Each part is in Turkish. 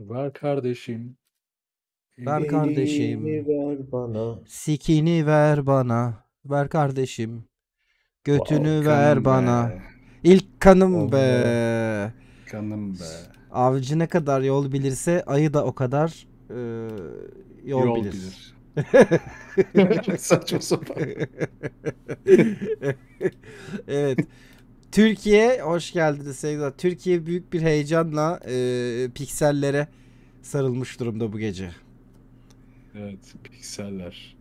Ver kardeşim. Ver kardeşim. Elini ver bana. Sikini ver bana. Ver kardeşim. Götünü Balkan ver be. bana. İlk kanım oh be. be. Kanım be. Avcı ne kadar yol bilirse ayı da o kadar e, yol, yol bilir. bilir. Saçma sapan. evet. Türkiye hoş geldiniz sevgiler. Türkiye büyük bir heyecanla e, piksellere sarılmış durumda bu gece. Evet, pikseller.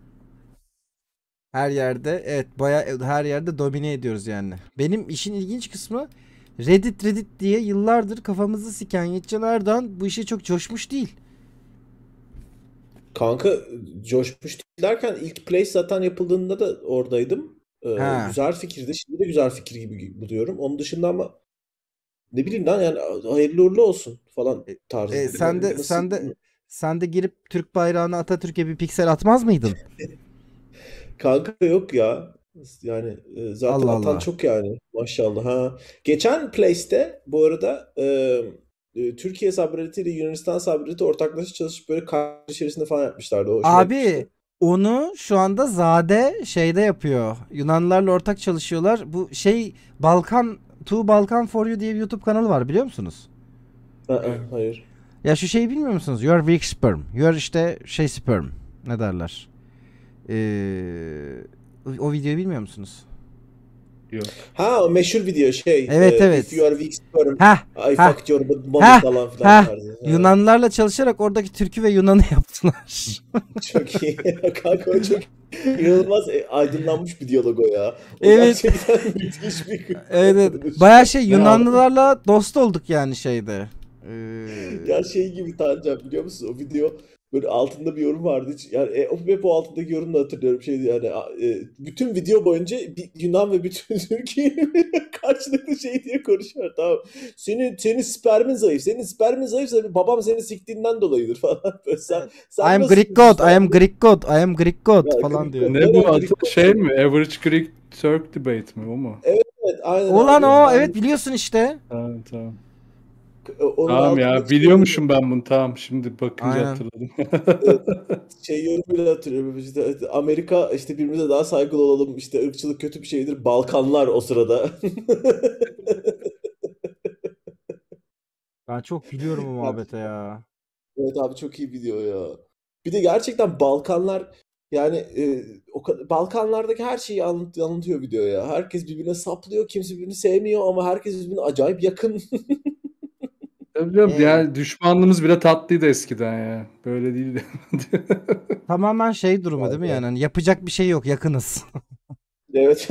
Her yerde evet baya her yerde domine ediyoruz yani. Benim işin ilginç kısmı Reddit Reddit diye yıllardır kafamızı siken Yetcan Erdoğan bu işe çok coşmuş değil. Kanka coşmuş değil derken ilk play zaten yapıldığında da oradaydım. He. Ee, güzel fikirdi. Şimdi de güzel fikir gibi buluyorum. Onun dışında ama ne bileyim lan yani hayırlı uğurlu olsun falan e, tarzı. E, sen de Nasıl? sen de sen de girip Türk bayrağına Atatürk'e bir piksel atmaz mıydın? Kanka yok ya. Yani e, zaten Allah atan Allah. çok yani maşallah. Ha. Geçen Place'te bu arada e, e Türkiye Sabreti ile Yunanistan Sabreti ortaklaşa çalışıp böyle kar içerisinde falan yapmışlardı. O Abi onu şu anda Zade şeyde yapıyor. Yunanlarla ortak çalışıyorlar. Bu şey Balkan Two Balkan For You diye bir YouTube kanalı var biliyor musunuz? Aa, Hayır. Ya şu şeyi bilmiyor musunuz? You are weak sperm. You işte şey sperm. Ne derler? Ee, o videoyu bilmiyor musunuz? diyor. Ha o meşhur video şey. Evet e, evet. If you are weak sperm, ha, I ha, fucked your mom ha, falan filan ha. tarzı. Yunanlılarla çalışarak oradaki türkü ve Yunan'ı yaptılar. çok iyi. Kanka o çok inanılmaz e, aydınlanmış bir diyalog o ya. O evet. Gerçekten müthiş bir Evet. Baya şey Yunanlılarla dost olduk yani şeyde. Ee... Ya şey gibi Tancan biliyor musun? O video Böyle altında bir yorum vardı. Hiç, yani e, hep o altındaki yorumu da hatırlıyorum. Şeydi yani e, bütün video boyunca bir, Yunan ve bütün Türkiye karşılıklı şey diye konuşuyor. Tamam. Senin, senin spermin zayıf. Senin spermin zayıfsa babam seni siktiğinden dolayıdır falan. Böyle sen, evet. sen I am Greek god. I am Greek god. I am Greek god ya, falan Greek diyor. Ne bu şey mi? Average Greek Turk debate mi o mu? Evet evet aynen. Olan o evet biliyorsun işte. Evet tamam. Onu tamam ya biliyormuşum ben bunu tamam şimdi bakınca Aynen. hatırladım. şey yorumuyla hatırlıyorum işte Amerika işte birbirimize daha saygılı olalım işte ırkçılık kötü bir şeydir Balkanlar o sırada. ben çok biliyorum o muhabbete ya. Evet abi çok iyi biliyor ya. Bir de gerçekten Balkanlar yani e, o Balkanlardaki her şeyi anlat, anlatıyor video ya. Herkes birbirine saplıyor, kimse birbirini sevmiyor ama herkes birbirine acayip yakın. Tabii canım ee, yani düşmanlığımız bile tatlıydı eskiden ya. Böyle değildi. tamamen şey durumu değil mi yani? yani yapacak bir şey yok yakınız. evet.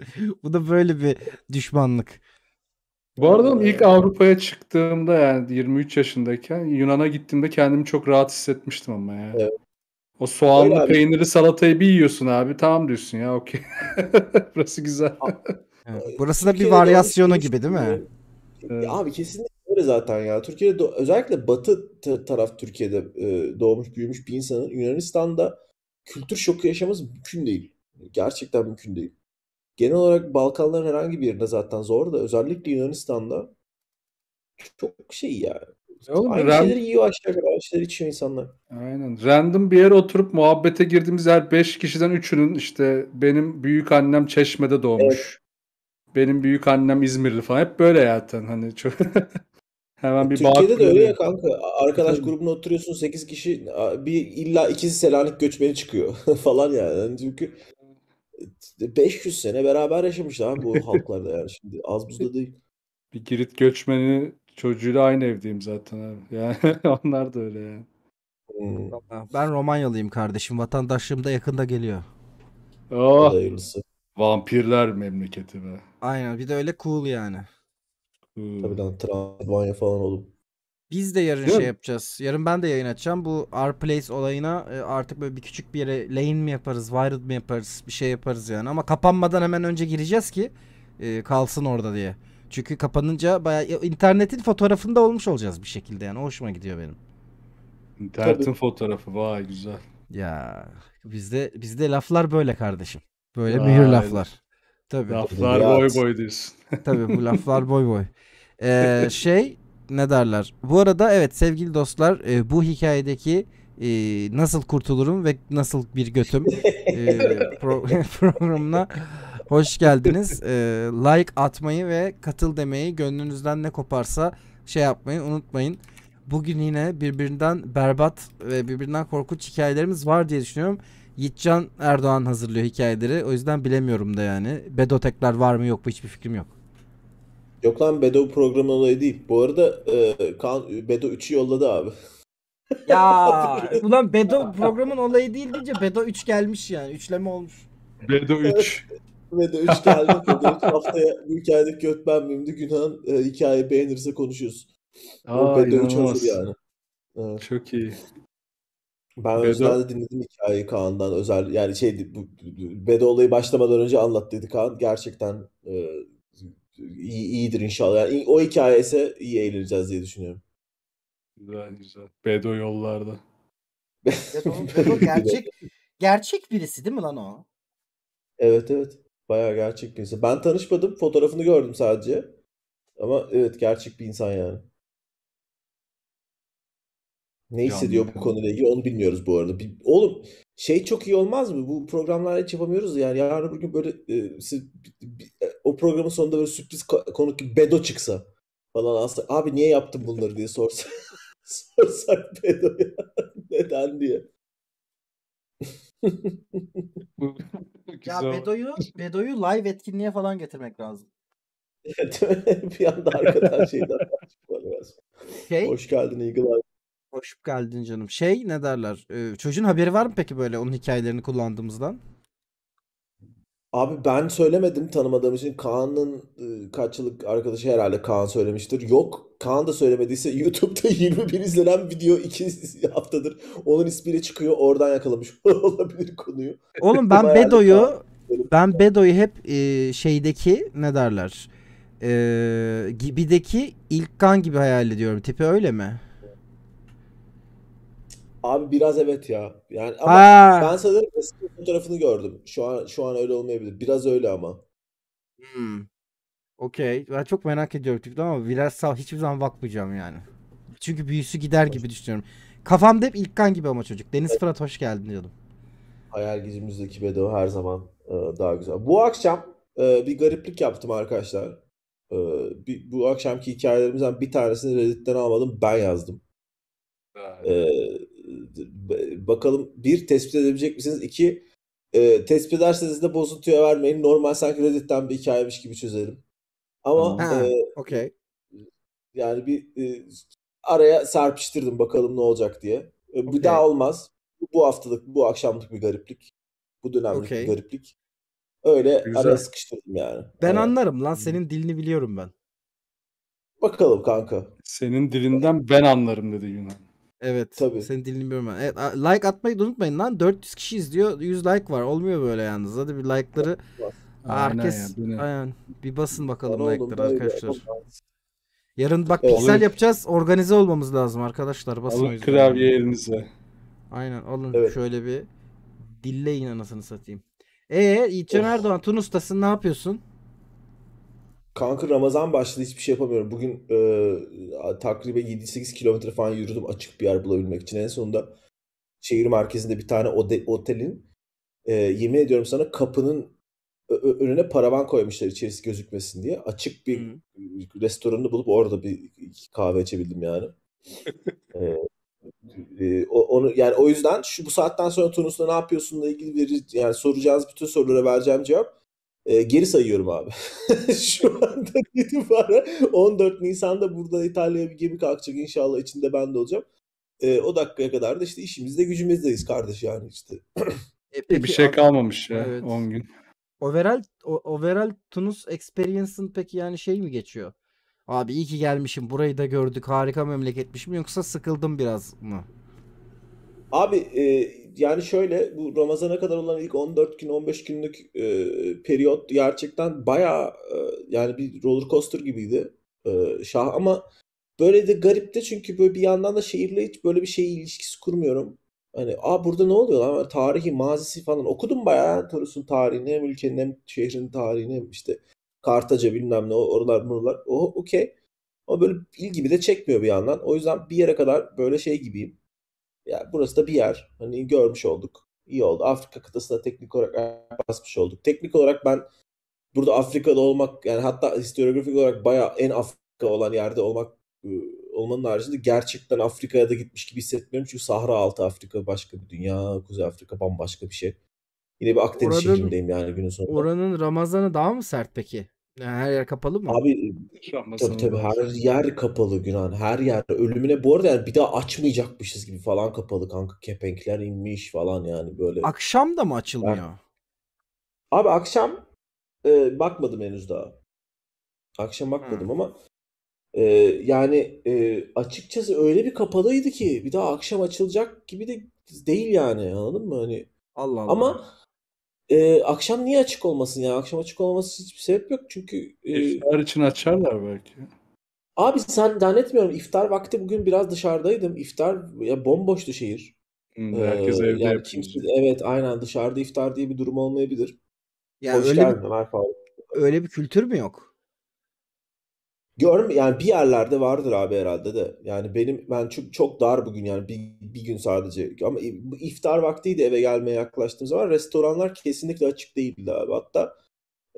Bu da böyle bir düşmanlık. Bu arada ilk ee. Avrupa'ya çıktığımda yani 23 yaşındayken Yunan'a gittiğimde kendimi çok rahat hissetmiştim ama ya. Evet. O soğanlı Öyle peyniri abi. salatayı bir yiyorsun abi tamam diyorsun ya okey. Burası güzel. Evet. Burası da bir varyasyonu gibi değil mi? Evet. Abi kesinlikle öyle zaten ya. Türkiye'de özellikle batı taraf Türkiye'de e, doğmuş büyümüş bir insanın Yunanistan'da kültür şoku yaşaması mümkün değil. Gerçekten mümkün değil. Genel olarak Balkanların herhangi bir yerinde zaten zor da özellikle Yunanistan'da çok şey yani. E oğlum, Aynı ran... şeyleri yiyor aşağı yukarı, aynı şeyleri içiyor insanlar. Aynen. Random bir yere oturup muhabbete girdiğimiz her 5 kişiden 3'ünün işte benim büyük annem Çeşme'de doğmuş benim büyük annem İzmirli falan hep böyle zaten hani çok hemen bir Türkiye'de de öyle ya kanka. Arkadaş grubuna oturuyorsun 8 kişi bir illa ikisi Selanik göçmeni çıkıyor falan yani. yani. Çünkü 500 e, sene beraber yaşamışlar abi bu halklarda yani şimdi az buzda değil. Bir Girit göçmeni çocuğuyla aynı evdeyim zaten abi. Yani onlar da öyle yani. Hmm. Ben Romanyalıyım kardeşim. Vatandaşlığım da yakında geliyor. Oh. Vampirler memleketi be. Aynen bir de öyle cool yani. Hmm. Tabii lan hmm. Transylvanya falan olup. Biz de yarın Değil şey mi? yapacağız. Yarın ben de yayın açacağım. Bu R Place olayına e, artık böyle bir küçük bir yere lane mi yaparız, wild mi yaparız, bir şey yaparız yani. Ama kapanmadan hemen önce gireceğiz ki e, kalsın orada diye. Çünkü kapanınca bayağı internetin fotoğrafında olmuş olacağız bir şekilde yani. O hoşuma gidiyor benim. İnternetin Tabii. fotoğrafı vay güzel. Ya bizde bizde laflar böyle kardeşim. Böyle mühür laflar. Tabii. Laflar boy boy diyorsun. Tabii bu laflar boy boy. Ee, şey ne derler? Bu arada evet sevgili dostlar e, bu hikayedeki e, nasıl kurtulurum ve nasıl bir götüm e, pro programına hoş geldiniz. E, like atmayı ve katıl demeyi gönlünüzden ne koparsa şey yapmayı unutmayın. Bugün yine birbirinden berbat ve birbirinden korkunç hikayelerimiz var diye düşünüyorum. Yiğitcan Erdoğan hazırlıyor hikayeleri. O yüzden bilemiyorum da yani. Bedo tekrar var mı yok mu hiçbir fikrim yok. Yok lan Bedo programı olayı değil. Bu arada e, Kaan Bedo 3'ü yolladı abi. Ya ulan Bedo programın olayı değil deyince Bedo 3 gelmiş yani. Üçleme olmuş. Bedo 3. Bedo 3 geldi. Bedo 3 haftaya bu hikayedeki götmen mimdi Günhan e, hikaye beğenirse konuşuyoruz. Aa, Bedo 3 hazır yani. Evet. Çok iyi. Ben Bedo... özellikle dinledim hikayeyi Kaan'dan özel yani şey bu, Bedo olayı başlamadan önce anlat dedi Kaan. Gerçekten e, iyi, iyidir inşallah. Yani o hikaye ise iyi eğleneceğiz diye düşünüyorum. Güzel güzel. Bedo yollarda. Bedo, Bedo gerçek gerçek birisi değil mi lan o? Evet evet. Bayağı gerçek birisi. Ben tanışmadım. Fotoğrafını gördüm sadece. Ama evet gerçek bir insan yani. Ne hissediyor bu konuyla ilgili onu bilmiyoruz bu arada. Bir, oğlum şey çok iyi olmaz mı? Bu programlar hiç yapamıyoruz yani. Yarın bugün böyle e, si- bi- e, o programın sonunda böyle sürpriz konuk gibi Bedo çıksa falan aslında abi niye yaptın bunları diye sorsa sorsak Bedo'ya neden diye. Ya Bedo'yu Bedo'yu live etkinliğe falan getirmek lazım. bir anda arkadan şeyden şey, şey, Hoş geldin Eagle'a. Hoş geldin canım. Şey ne derler? Ee, çocuğun haberi var mı peki böyle onun hikayelerini kullandığımızdan? Abi ben söylemedim tanımadığım için Kaan'ın e, kaç yıllık arkadaşı herhalde Kaan söylemiştir. Yok Kaan da söylemediyse YouTube'da 20 bin izlenen video 2 haftadır onun ismiyle çıkıyor oradan yakalamış olabilir konuyu. Oğlum ben Bedo'yu ben Bedo'yu hep e, şeydeki ne derler? E, gibideki ilk kan gibi hayal ediyorum. Tipi öyle mi? Abi biraz evet ya. Yani ama ha. ben sanırım eski fotoğrafını gördüm. Şu an şu an öyle olmayabilir. Biraz öyle ama. Hmm. Okey. Ben çok merak ediyorum çünkü ama sağ hiçbir zaman bakmayacağım yani. Çünkü büyüsü gider gibi düşünüyorum. Kafamda hep İlkan gibi ama çocuk. Deniz evet. Fırat hoş geldin diyordum. Hayal gücümüzdeki Bedo her zaman e, daha güzel. Bu akşam e, bir gariplik yaptım arkadaşlar. E, bu akşamki hikayelerimizden bir tanesini Reddit'ten almadım. Ben yazdım. Evet bakalım bir tespit edebilecek misiniz? İki e, tespit ederseniz de bozuntuya vermeyin. Normal sanki Reddit'ten bir hikayemiş gibi çözelim. Ama e, ha, e, okay. yani bir e, araya serpiştirdim bakalım ne olacak diye. E, bir okay. daha olmaz. Bu haftalık, bu akşamlık bir gariplik. Bu dönemlik okay. bir gariplik. Öyle Güzel. araya sıkıştırdım yani. Ben evet. anlarım lan senin dilini biliyorum ben. Bakalım kanka. Senin dilinden ben anlarım dedi Yunan. Evet. Tabii. Senin dilini bilmiyorum. Evet, like atmayı da unutmayın lan. 400 kişi izliyor. 100 like var. Olmuyor böyle yalnız. Hadi bir like'ları herkes aynen, aynen. bir basın bakalım Bana like'ları arkadaşlar. Yarın bak evet. piksel yapacağız. Organize olmamız lazım arkadaşlar. Basın alın klavye elinize. Aynen alın evet. şöyle bir dille anasını satayım. Ee Yiğitcan Erdoğan Tunus'tasın ne yapıyorsun? Kanka Ramazan başladı hiçbir şey yapamıyorum. Bugün e, takribe 7-8 kilometre falan yürüdüm açık bir yer bulabilmek için. En sonunda şehir merkezinde bir tane ode, otelin e, yemin ediyorum sana kapının önüne paravan koymuşlar içerisi gözükmesin diye. Açık bir hmm. restoranını bulup orada bir kahve içebildim yani. ee, e, e onu yani o yüzden şu bu saatten sonra Tunus'ta ne yapıyorsunla ilgili veri yani soracağınız bütün sorulara vereceğim cevap e, geri sayıyorum abi. Şu anda itibaren 14 Nisan'da burada İtalya'ya bir gemi kalkacak inşallah içinde ben de olacağım. E, o dakikaya kadar da işte işimizde gücümüzdeyiz kardeş yani işte. e, bir şey kalmamış ya evet. 10 gün. Overall, overall Tunus experience'ın peki yani şey mi geçiyor? Abi iyi ki gelmişim burayı da gördük harika memleketmişim yoksa sıkıldım biraz mı? Abi e, yani şöyle bu Ramazan'a kadar olan ilk 14 gün 15 günlük e, periyot gerçekten baya e, yani bir roller coaster gibiydi. E, şah ama böyle de garip de çünkü böyle bir yandan da şehirle hiç böyle bir şey ilişkisi kurmuyorum. Hani a burada ne oluyor lan? Tarihi, mazisi falan okudum bayağı. Toros'un tarihini, hem ülkenin hem şehrin tarihini hem işte Kartaca bilmem ne oralar buralar. O okey. Ama böyle ilgimi de çekmiyor bir yandan. O yüzden bir yere kadar böyle şey gibiyim yani burası da bir yer. Hani görmüş olduk. İyi oldu. Afrika kıtasına teknik olarak basmış olduk. Teknik olarak ben burada Afrika'da olmak yani hatta historiografik olarak bayağı en Afrika olan yerde olmak e, olmanın haricinde gerçekten Afrika'ya da gitmiş gibi hissetmiyorum. Çünkü Sahra altı Afrika başka bir dünya. Kuzey Afrika bambaşka bir şey. Yine bir Akdeniz oranın, şehrindeyim yani günün sonunda. Oranın Ramazan'ı daha mı sert peki? Yani her yer kapalı mı? Abi tabii tabii her yer kapalı Günan. Her yer ölümüne bu arada yani bir daha açmayacakmışız gibi falan kapalı kanka. Kepenkler inmiş falan yani böyle. Akşam da mı açılmıyor? Ben... Abi akşam e, bakmadım henüz daha. Akşam bakmadım hmm. ama e, yani e, açıkçası öyle bir kapalıydı ki bir daha akşam açılacak gibi de değil yani anladın mı? Hani Allah Allah. Ama e, akşam niye açık olmasın yani? Akşam açık olması hiçbir sebep yok çünkü... E, İftar için açarlar belki. Abi sen zannetmiyorum. İftar vakti bugün biraz dışarıdaydım. İftar ya bomboştu şehir. Hmm, ee, herkes ee, evde yani kim, Evet aynen dışarıda iftar diye bir durum olmayabilir. Yani Hoş öyle geldin bir, Öyle bir kültür mü yok? Görm yani bir yerlerde vardır abi herhalde de. Yani benim ben çok çok dar bugün yani bir, bir gün sadece. Ama iftar vaktiydi eve gelmeye yaklaştığım zaman restoranlar kesinlikle açık değildi abi. Hatta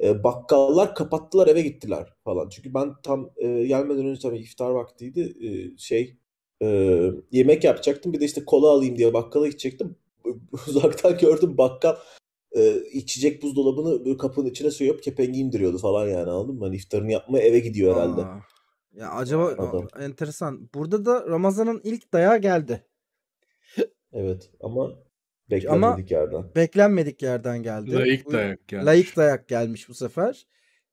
e, bakkallar kapattılar eve gittiler falan. Çünkü ben tam e, gelmeden önce tabii iftar vaktiydi. E, şey e, yemek yapacaktım. Bir de işte kola alayım diye bakkala gidecektim. Uzaktan gördüm bakkal e, içecek buzdolabını böyle kapının içine soyup kepengi indiriyordu falan yani anladın mı? Hani iftarını yapmaya eve gidiyor herhalde. Aa, ya acaba Adam. enteresan. Burada da Ramazan'ın ilk dayağı geldi. evet ama beklenmedik ama yerden. Beklenmedik yerden geldi. Layık dayak geldi. Layık dayak gelmiş bu sefer.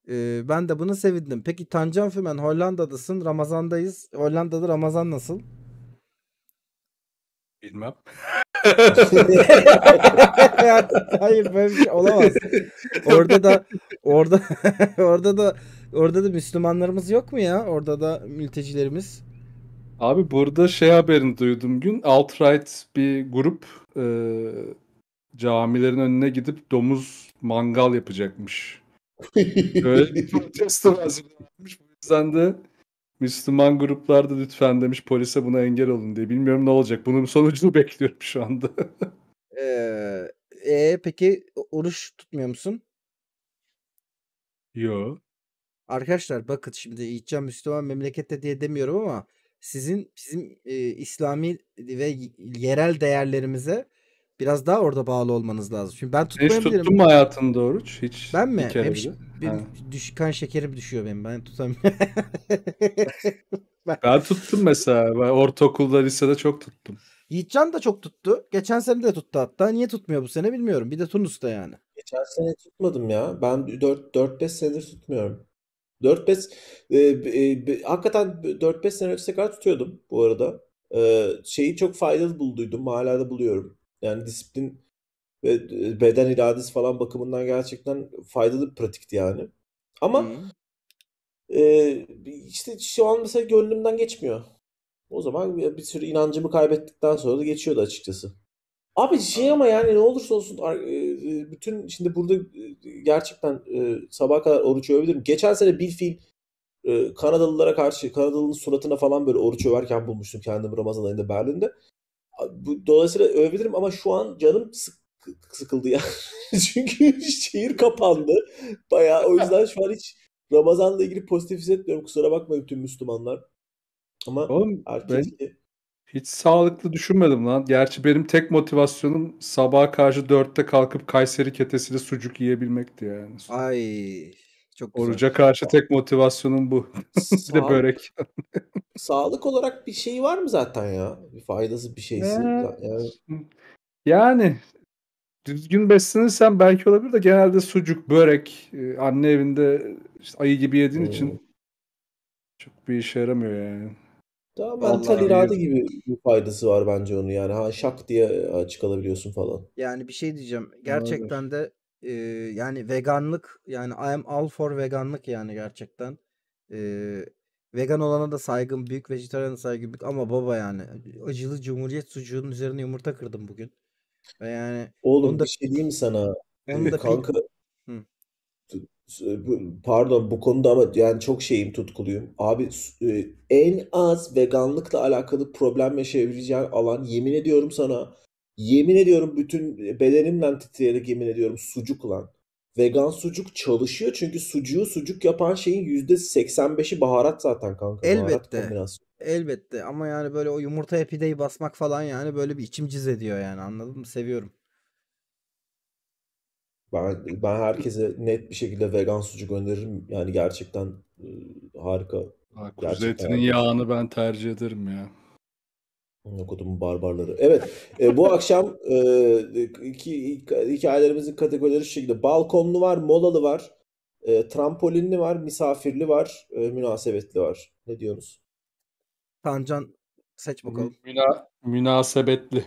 Ee, ben de bunu sevindim. Peki Tancan Fümen Hollanda'dasın. Ramazan'dayız. Hollanda'da Ramazan nasıl? Bilmem. Hayır böyle bir şey olamaz. Orada da orada orada da orada da Müslümanlarımız yok mu ya? Orada da mültecilerimiz. Abi burada şey haberini duydum gün alt-right bir grup e, camilerin önüne gidip domuz mangal yapacakmış. Böyle bir protesto hazırlanmış. Bu yüzden de Müslüman gruplarda lütfen demiş polise buna engel olun diye. Bilmiyorum ne olacak. Bunun sonucunu bekliyorum şu anda. ee, e, peki oruç tutmuyor musun? Yo. Arkadaşlar bakın şimdi İtcan Müslüman memlekette diye demiyorum ama sizin bizim e, İslami ve yerel değerlerimize Biraz daha orada bağlı olmanız lazım. Şimdi ben tutmayabilirim. Hiç tuttun mu hayatında oruç? Hiç. Ben mi? Hem benim düş, kan şekerim düşüyor benim. Ben tutamıyorum. ben... tuttum mesela. Ben ortaokulda, lisede çok tuttum. Yiğitcan da çok tuttu. Geçen sene de tuttu hatta. Niye tutmuyor bu sene bilmiyorum. Bir de Tunus'ta yani. Geçen sene tutmadım ya. Ben 4-5 senedir tutmuyorum. 4-5 e, e, e, hakikaten 4-5 sene öncesine kadar tutuyordum bu arada. E, şeyi çok faydalı bulduydum. Hala da buluyorum. Yani disiplin ve e, beden iradesi falan bakımından gerçekten faydalı bir pratikti yani. Ama hmm. e, işte şu an mesela gönlümden geçmiyor. O zaman bir sürü inancımı kaybettikten sonra da geçiyordu açıkçası. Abi şey ama yani ne olursa olsun e, e, bütün şimdi burada gerçekten sabah kadar oruç övebilirim. Geçen sene bir film Kanadalılara karşı Kanadalı'nın suratına falan böyle oruç överken bulmuştum kendimi Ramazan ayında Berlin'de bu, dolayısıyla övebilirim ama şu an canım sık, sıkıldı ya. Çünkü şehir kapandı. Bayağı o yüzden şu an hiç Ramazan'la ilgili pozitif hissetmiyorum. Kusura bakmayın bütün Müslümanlar. Ama Oğlum, erkek... ben hiç sağlıklı düşünmedim lan. Gerçi benim tek motivasyonum sabaha karşı dörtte kalkıp Kayseri ketesiyle sucuk yiyebilmekti yani. Ay çok güzel. Oruca karşı tek motivasyonum bu. bir de börek. Sağlık olarak bir şey var mı zaten ya? Bir faydası bir şeysi. Ee, yani, yani düzgün beslenirsen belki olabilir de genelde sucuk, börek e, anne evinde işte ayı gibi yediğin hmm. için çok bir işe yaramıyor yani. Daha mental irade gibi bir faydası var bence onun yani. Ha şak diye açık alabiliyorsun falan. Yani bir şey diyeceğim. Gerçekten de Eee, yani veganlık, yani I am all for veganlık yani gerçekten. Eee, vegan olana da saygım büyük, vejetaryana saygım büyük ama baba yani acılı cumhuriyet sucuğunun üzerine yumurta kırdım bugün. Ve yani Oğlum da bir şey diyeyim sana? da kanka e, pardon bu konuda ama yani çok şeyim tutkuluyum. Abi e, en az veganlıkla alakalı problem yaşayabileceğin alan yemin ediyorum sana Yemin ediyorum bütün e, bedenimden titreyerek yemin ediyorum sucuk lan. Vegan sucuk çalışıyor çünkü sucuğu sucuk yapan şeyin %85'i baharat zaten kanka. Elbette. Elbette ama yani böyle o yumurta pideyi basmak falan yani böyle bir içim ciz ediyor yani anladın mı? Seviyorum. Ben, ben herkese net bir şekilde vegan sucuk öneririm. Yani gerçekten e, harika. Bak, kuzu etinin yağını ben tercih ederim ya. Nokodum barbarları. Evet, e, bu akşam e, iki hikayelerimizin kategorileri şu şekilde. Balkonlu var, molalı var, e, trampolinli var, misafirli var, e, münasebetli var. Ne diyorsunuz? Tancan seç bakalım. Müna, münasebetli.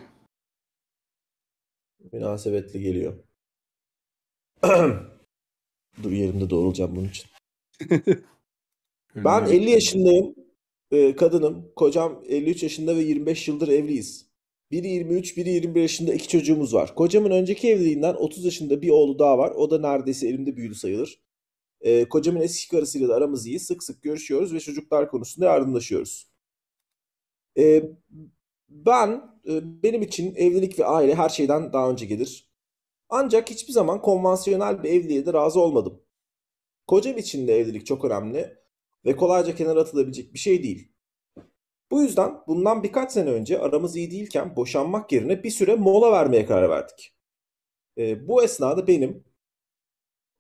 Münasebetli geliyor. Dur yerimde doğrulacağım bunun için. ben 50 yaşındayım. Ee, kadınım, kocam 53 yaşında ve 25 yıldır evliyiz. Biri 23, biri 21 yaşında iki çocuğumuz var. Kocamın önceki evliliğinden 30 yaşında bir oğlu daha var. O da neredeyse elimde büyüdü sayılır. E, kocamın eski karısıyla da aramız iyi. Sık sık görüşüyoruz ve çocuklar konusunda yardımlaşıyoruz. Ee, e, ben, benim için evlilik ve aile her şeyden daha önce gelir. Ancak hiçbir zaman konvansiyonel bir evliliğe de razı olmadım. Kocam için de evlilik çok önemli ve kolayca kenara atılabilecek bir şey değil. Bu yüzden bundan birkaç sene önce aramız iyi değilken boşanmak yerine bir süre mola vermeye karar verdik. E, bu esnada benim,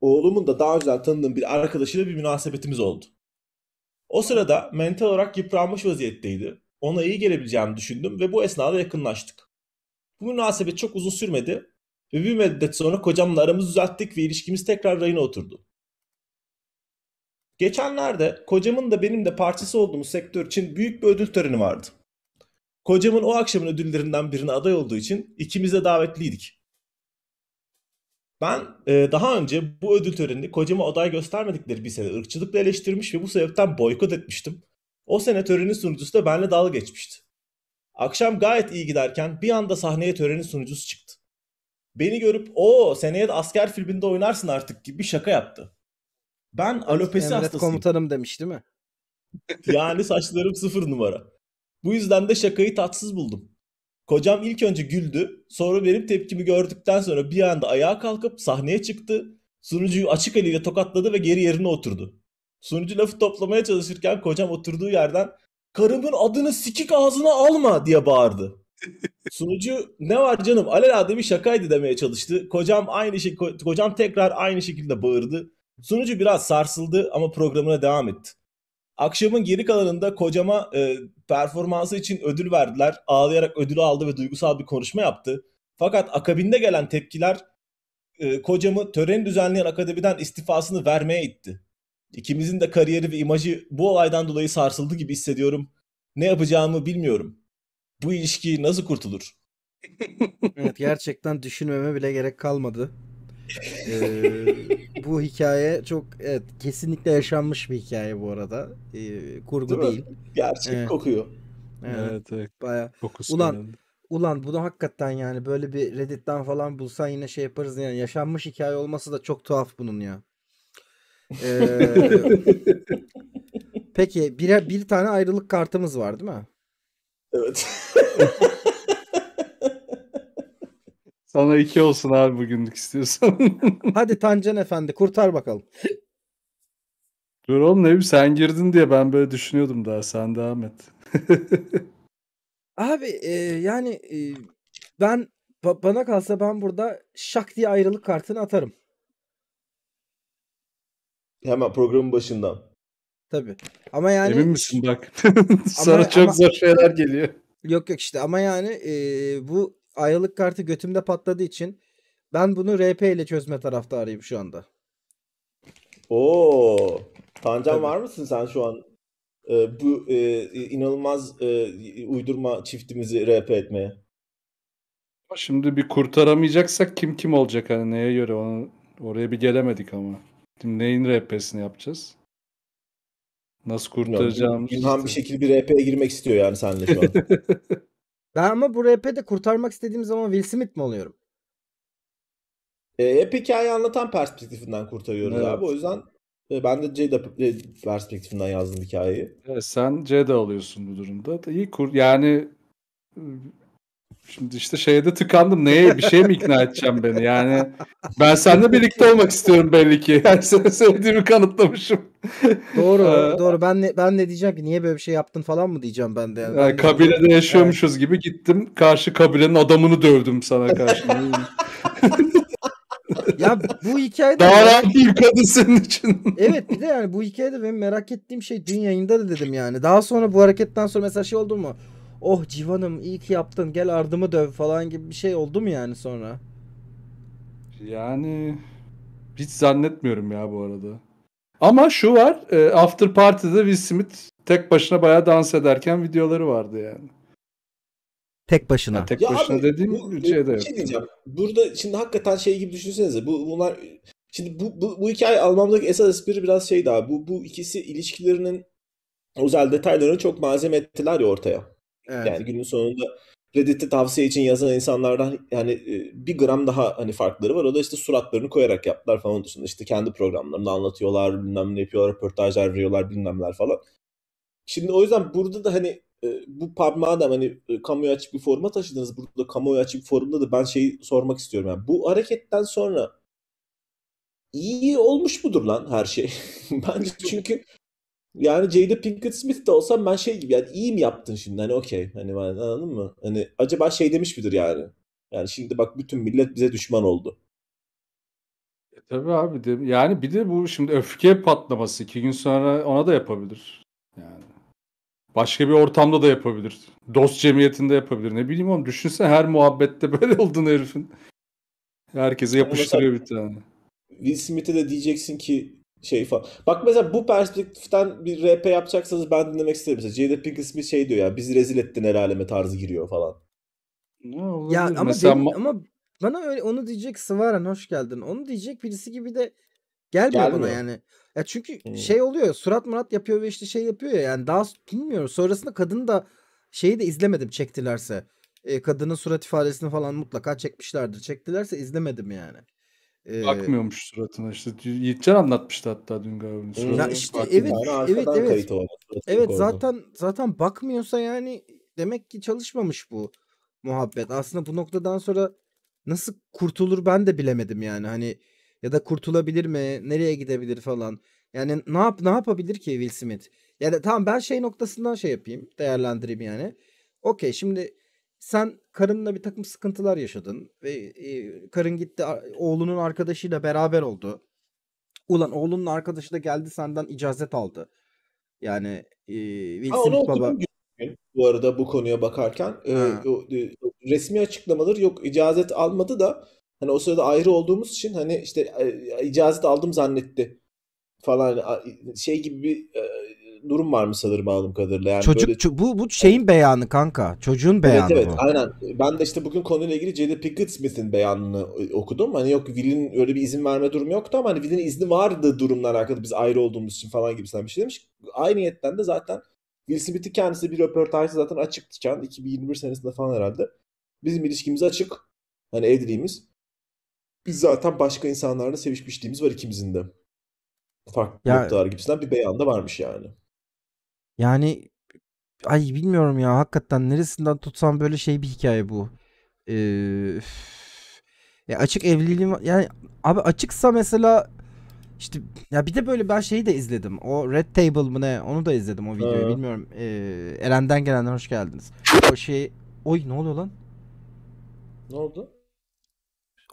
oğlumun da daha önceden tanıdığım bir arkadaşıyla bir münasebetimiz oldu. O sırada mental olarak yıpranmış vaziyetteydi. Ona iyi gelebileceğimi düşündüm ve bu esnada yakınlaştık. Bu münasebet çok uzun sürmedi ve bir müddet sonra kocamla aramızı düzelttik ve ilişkimiz tekrar rayına oturdu. Geçenlerde kocamın da benim de parçası olduğumuz sektör için büyük bir ödül töreni vardı. Kocamın o akşamın ödüllerinden birine aday olduğu için ikimiz de davetliydik. Ben e, daha önce bu ödül törenini kocama aday göstermedikleri bir sene ırkçılıkla eleştirmiş ve bu sebepten boykot etmiştim. O sene törenin sunucusu da benimle dalga geçmişti. Akşam gayet iyi giderken bir anda sahneye törenin sunucusu çıktı. Beni görüp o seneye de asker filminde oynarsın artık gibi şaka yaptı. Ben alopesi Emret hastasıyım. komutanım demiş değil mi? Yani saçlarım sıfır numara. Bu yüzden de şakayı tatsız buldum. Kocam ilk önce güldü. Sonra benim tepkimi gördükten sonra bir anda ayağa kalkıp sahneye çıktı. Sunucuyu açık eliyle tokatladı ve geri yerine oturdu. Sunucu lafı toplamaya çalışırken kocam oturduğu yerden karımın adını sikik ağzına alma diye bağırdı. Sunucu ne var canım alelade bir şakaydı demeye çalıştı. Kocam aynı şey kocam tekrar aynı şekilde bağırdı. Sunucu biraz sarsıldı ama programına devam etti. Akşamın geri kalanında kocama e, performansı için ödül verdiler. Ağlayarak ödülü aldı ve duygusal bir konuşma yaptı. Fakat akabinde gelen tepkiler e, kocamı tören düzenleyen akademiden istifasını vermeye itti. İkimizin de kariyeri ve imajı bu olaydan dolayı sarsıldı gibi hissediyorum. Ne yapacağımı bilmiyorum. Bu ilişki nasıl kurtulur? evet gerçekten düşünmeme bile gerek kalmadı ee, bu hikaye çok evet kesinlikle yaşanmış bir hikaye bu arada. Ee, kurgu değil. değil. Gerçek evet. kokuyor. Evet, evet. Bayağı. Kokusu Ulan önemli. Ulan bunu hakikaten yani böyle bir Reddit'ten falan bulsan yine şey yaparız yani yaşanmış hikaye olması da çok tuhaf bunun ya. Ee, peki bir, bir tane ayrılık kartımız var değil mi? Evet. Sana iki olsun abi bugünlük istiyorsan. Hadi Tancan Efendi kurtar bakalım. Dur oğlum ne bileyim sen girdin diye ben böyle düşünüyordum daha. Sen devam et. abi e, yani e, ben ba- bana kalsa ben burada şak diye ayrılık kartını atarım. Hemen programın başından. Tabi. Ama yani Emin misin bak? Sana ama, çok ama, zor şeyler geliyor. Yok yok işte ama yani e, bu ayrılık kartı götümde patladığı için ben bunu RP ile çözme taraftarıyım şu anda. Oo. Tancan Tabii. var mısın sen şu an? Ee, bu e, inanılmaz e, uydurma çiftimizi RP etmeye. Şimdi bir kurtaramayacaksak kim kim olacak hani neye göre onu oraya bir gelemedik ama. Şimdi neyin RP'sini yapacağız? Nasıl kurtaracağımız? İlhan işte. bir şekilde bir RP'ye girmek istiyor yani senle şu an. Ben ama bu de kurtarmak istediğim zaman Will Smith mi oluyorum? E, hep hikayeyi anlatan perspektifinden kurtarıyoruz evet. abi. O yüzden e, ben de Jada e, perspektifinden yazdım hikayeyi. Evet, sen Jada alıyorsun bu durumda. İyi kur yani Şimdi işte şeyde tıkandım. Neye bir şey mi ikna edeceğim beni? Yani ben seninle birlikte olmak istiyorum belli ki. Yani seni sevdiğimi kanıtlamışım. Doğru, ee, doğru. Ben ne, ben ne diyeceğim ki niye böyle bir şey yaptın falan mı diyeceğim ben de. Yani, yani ben kabilede de, yaşıyormuşuz yani. gibi gittim. Karşı kabilenin adamını dövdüm sana karşı. ya bu hikayede daha rahat yıkadı senin için. evet bir de yani bu hikayede benim merak ettiğim şey dün yayında da dedim yani. Daha sonra bu hareketten sonra mesela şey oldu mu? oh civanım iyi ki yaptın gel ardımı döv falan gibi bir şey oldu mu yani sonra? Yani hiç zannetmiyorum ya bu arada. Ama şu var e, After Party'de Will Smith tek başına bayağı dans ederken videoları vardı yani. Tek başına. Ya tek ya başına abi, dediğim bu, şey de Bir şey diyeceğim. Burada şimdi hakikaten şey gibi düşünsenize. Bu bunlar şimdi bu, bu, bu hikaye almamdaki esas espri biraz şey daha. Bu bu ikisi ilişkilerinin özel detaylarını çok malzeme ettiler ya ortaya. Evet. Yani günün sonunda Reddit'te tavsiye için yazan insanlardan yani e, bir gram daha hani farkları var. O da işte suratlarını koyarak yaptılar falan. Onun dışında işte kendi programlarında anlatıyorlar, bilmem ne yapıyorlar, röportajlar veriyorlar, bilmemler falan. Şimdi o yüzden burada da hani e, bu madem hani e, kamuoyu açık bir forma taşıdınız burada kamuoyu açık bir forumda da ben şeyi sormak istiyorum. Yani bu hareketten sonra iyi olmuş mudur lan her şey? Bence çünkü yani Jada Pinkett Smith de olsam ben şey gibi yani iyi mi yaptın şimdi hani okey hani ben anladın mı? Hani acaba şey demiş midir yani? Yani şimdi bak bütün millet bize düşman oldu. E, tabii abi de, yani bir de bu şimdi öfke patlaması iki gün sonra ona da yapabilir. Yani başka bir ortamda da yapabilir. Dost cemiyetinde yapabilir. Ne bileyim oğlum düşünsen her muhabbette böyle oldun herifin. Herkese yapıştırıyor yani bir tane. Will Smith'e de diyeceksin ki şey falan. Bak mesela bu perspektiften bir RP yapacaksanız ben dinlemek isterim. Mesela Jada Pinkett Smith şey diyor ya biz rezil ettin el aleme tarzı giriyor falan. ya ama, mesela... benim, ama bana öyle onu diyecek Sıvaran hoş geldin. Onu diyecek birisi gibi de gelmiyor, gelmiyor. bana yani. Ya çünkü hmm. şey oluyor surat murat yapıyor ve işte şey yapıyor ya yani daha bilmiyorum sonrasında kadın da şeyi de izlemedim çektilerse. E, kadının surat ifadesini falan mutlaka çekmişlerdir. Çektilerse izlemedim yani. Bakmıyormuş suratına işte. Yiğitcan anlatmıştı hatta dün galiba. Ya işte Baktım evet evet evet. Evet zaten zaten bakmıyorsa yani demek ki çalışmamış bu muhabbet. Aslında bu noktadan sonra nasıl kurtulur ben de bilemedim yani. Hani ya da kurtulabilir mi? Nereye gidebilir falan. Yani ne yap ne yapabilir ki Will Smith? Yani tamam ben şey noktasından şey yapayım, değerlendireyim yani. Okey şimdi sen karınla bir takım sıkıntılar yaşadın ve e, karın gitti oğlunun arkadaşıyla beraber oldu. Ulan oğlunun arkadaşı da geldi senden icazet aldı. Yani e, Will Smith baba bu arada bu konuya bakarken e, e, resmi açıklamaları yok icazet almadı da hani o sırada ayrı olduğumuz için hani işte e, icazet aldım zannetti falan hani, şey gibi bir e, durum varmış sanırım anladığım kadarıyla. Yani Çocuk böyle... Ço- bu bu şeyin evet. beyanı kanka. Çocuğun beyanı evet, evet, bu. aynen. Ben de işte bugün konuyla ilgili Jada Pickett Smith'in beyanını e, okudum. Hani yok Will'in öyle bir izin verme durumu yoktu ama hani Will'in izni vardı durumla alakalı biz ayrı olduğumuz için falan gibi bir şey demiş. Aynı niyetten de zaten Will Smith'i kendisi bir röportajda zaten açıkken 2021 senesinde falan herhalde. Bizim ilişkimiz açık. Hani evliliğimiz. Biz zaten başka insanlarla sevişmişliğimiz var ikimizin de farklı ya, noktalar gibisinden bir beyan da varmış yani. Yani ay bilmiyorum ya hakikaten neresinden tutsam böyle şey bir hikaye bu. Ee, ya açık evliliğim yani abi açıksa mesela işte ya bir de böyle ben şeyi de izledim. O Red Table mı ne? Onu da izledim o videoyu. Ee. Bilmiyorum. Ee, Eren'den gelenler hoş geldiniz. O şey oy ne oluyor lan? Ne oldu?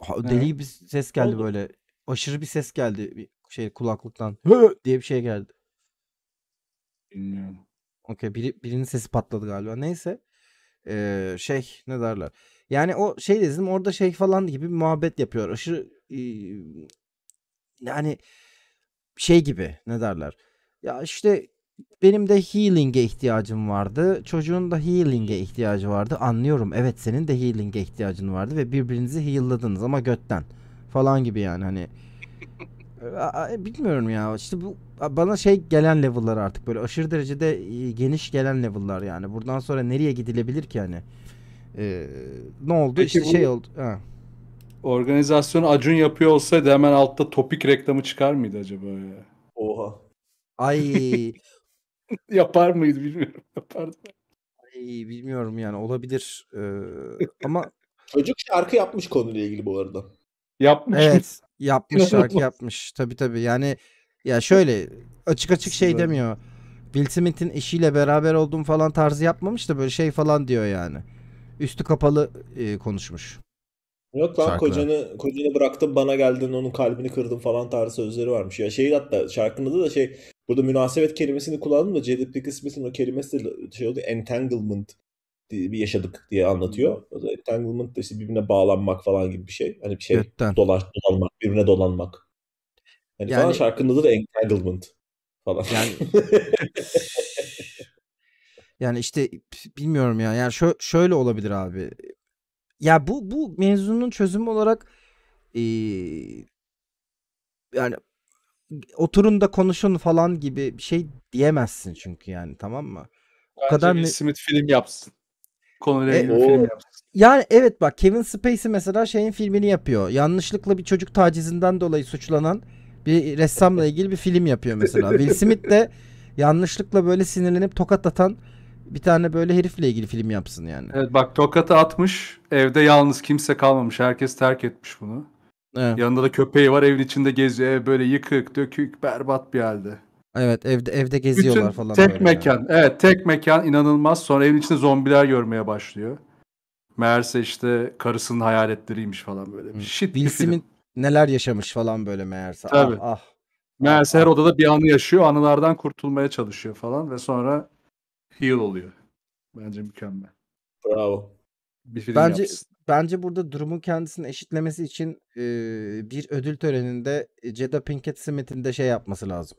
Ha, deli bir ses geldi böyle. Aşırı bir ses geldi bir şey kulaklıktan. diye bir şey geldi. Bilmiyorum. Okey biri, birinin sesi patladı galiba. Neyse. Ee, şey ne derler. Yani o şey dedim orada şey falan gibi bir muhabbet yapıyor. Aşırı e, yani şey gibi ne derler. Ya işte benim de healing'e ihtiyacım vardı. Çocuğun da healing'e ihtiyacı vardı. Anlıyorum. Evet senin de healing'e ihtiyacın vardı ve birbirinizi heal'ladınız ama götten falan gibi yani hani e, bilmiyorum ya işte bu bana şey gelen level'lar artık böyle aşırı derecede e, geniş gelen level'lar yani buradan sonra nereye gidilebilir ki hani ee, ne oldu Peki işte şey oldu ha. organizasyonu Acun yapıyor olsaydı hemen altta topik reklamı çıkar mıydı acaba ya oha ay yapar mıydı bilmiyorum yapardı ay bilmiyorum yani olabilir ee, ama çocuk şarkı yapmış konuyla ilgili bu arada yapmış evet Yapmış şarkı yapmış. Tabi tabi yani ya şöyle açık açık şey demiyor. Will Smith'in eşiyle beraber olduğum falan tarzı yapmamış da böyle şey falan diyor yani. Üstü kapalı e, konuşmuş. Yok lan Şarkıda. kocanı kocanı bıraktım bana geldin onun kalbini kırdım falan tarzı sözleri varmış. Ya şey hatta şarkında da şey burada münasebet kelimesini kullandım da Jada Pinkett Smith'in o kelimesi de şey oldu entanglement yaşadık diye anlatıyor. Entanglement da işte birbirine bağlanmak falan gibi bir şey. Hani bir şey Götten. dolanmak, birbirine dolanmak. Hani yani, falan şarkının da Entanglement falan. Yani, yani işte bilmiyorum ya. Yani şö- şöyle olabilir abi. Ya bu bu mevzunun çözümü olarak ee, yani oturun da konuşun falan gibi bir şey diyemezsin çünkü yani tamam mı? O Bence kadar Will Smith film yapsın konuyla ilgili e, film yapsın. Yani evet bak Kevin Spacey mesela şeyin filmini yapıyor. Yanlışlıkla bir çocuk tacizinden dolayı suçlanan bir ressamla ilgili bir film yapıyor mesela. Will Smith de yanlışlıkla böyle sinirlenip tokat atan bir tane böyle herifle ilgili film yapsın yani. Evet bak tokatı atmış. Evde yalnız kimse kalmamış. Herkes terk etmiş bunu. Evet. Yanında da köpeği var evin içinde geziyor. Ev böyle yıkık, dökük, berbat bir halde. Evet evde evde geziyorlar Bütün falan. Tek böyle mekan. Yani. Evet tek mekan inanılmaz. Sonra evin içinde zombiler görmeye başlıyor. Meğerse işte karısının hayaletleriymiş falan böyle. Hmm. Shit Will Smith neler yaşamış falan böyle meğerse. Ah, Tabii. Ah, ah. Meğerse her ah. odada bir anı yaşıyor. Anılardan kurtulmaya çalışıyor falan ve sonra heal oluyor. Bence mükemmel. Bravo. Bir film bence yapsın. bence burada durumun kendisini eşitlemesi için e, bir ödül töreninde e, Jada Pinkett Smith'in de şey yapması lazım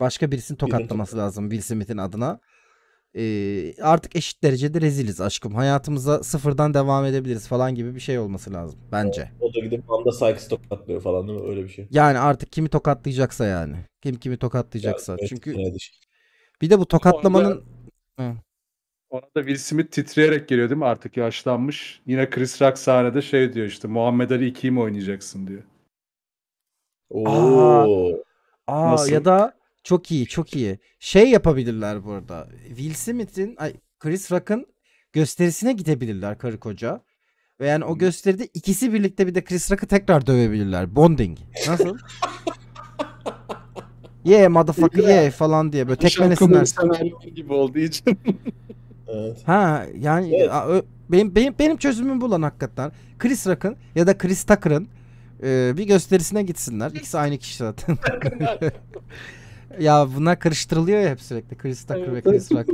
Başka birisini tokatlaması lazım Will Smith'in adına. Ee, artık eşit derecede reziliz aşkım. Hayatımıza sıfırdan devam edebiliriz falan gibi bir şey olması lazım bence. O, o da gidip Amanda Sykes tokatlıyor falan değil mi? Öyle bir şey. Yani artık kimi tokatlayacaksa yani. Kim kimi tokatlayacaksa. Yani, Çünkü bir de bu tokatlamanın... Ona da, ona Will Smith titreyerek geliyor değil mi? Artık yaşlanmış. Yine Chris Rock sahnede şey diyor işte Muhammed Ali 2'yi mi oynayacaksın diyor. Oo. Aa, aa ya da çok iyi çok iyi. Şey yapabilirler burada. arada. Will Smith'in ay, Chris Rock'ın gösterisine gidebilirler karı koca. Ve yani o gösteride ikisi birlikte bir de Chris Rock'ı tekrar dövebilirler. Bonding. Nasıl? yeah motherfucker yeah falan diye böyle tekmelesinler. gibi olduğu için. evet. Ha yani evet. benim, benim, benim çözümüm bu lan hakikaten. Chris Rock'ın ya da Chris Tucker'ın e, bir gösterisine gitsinler. İkisi aynı kişi zaten. Ya bunlar karıştırılıyor ya hep sürekli. Chris Tucker evet. ve Chris Rock.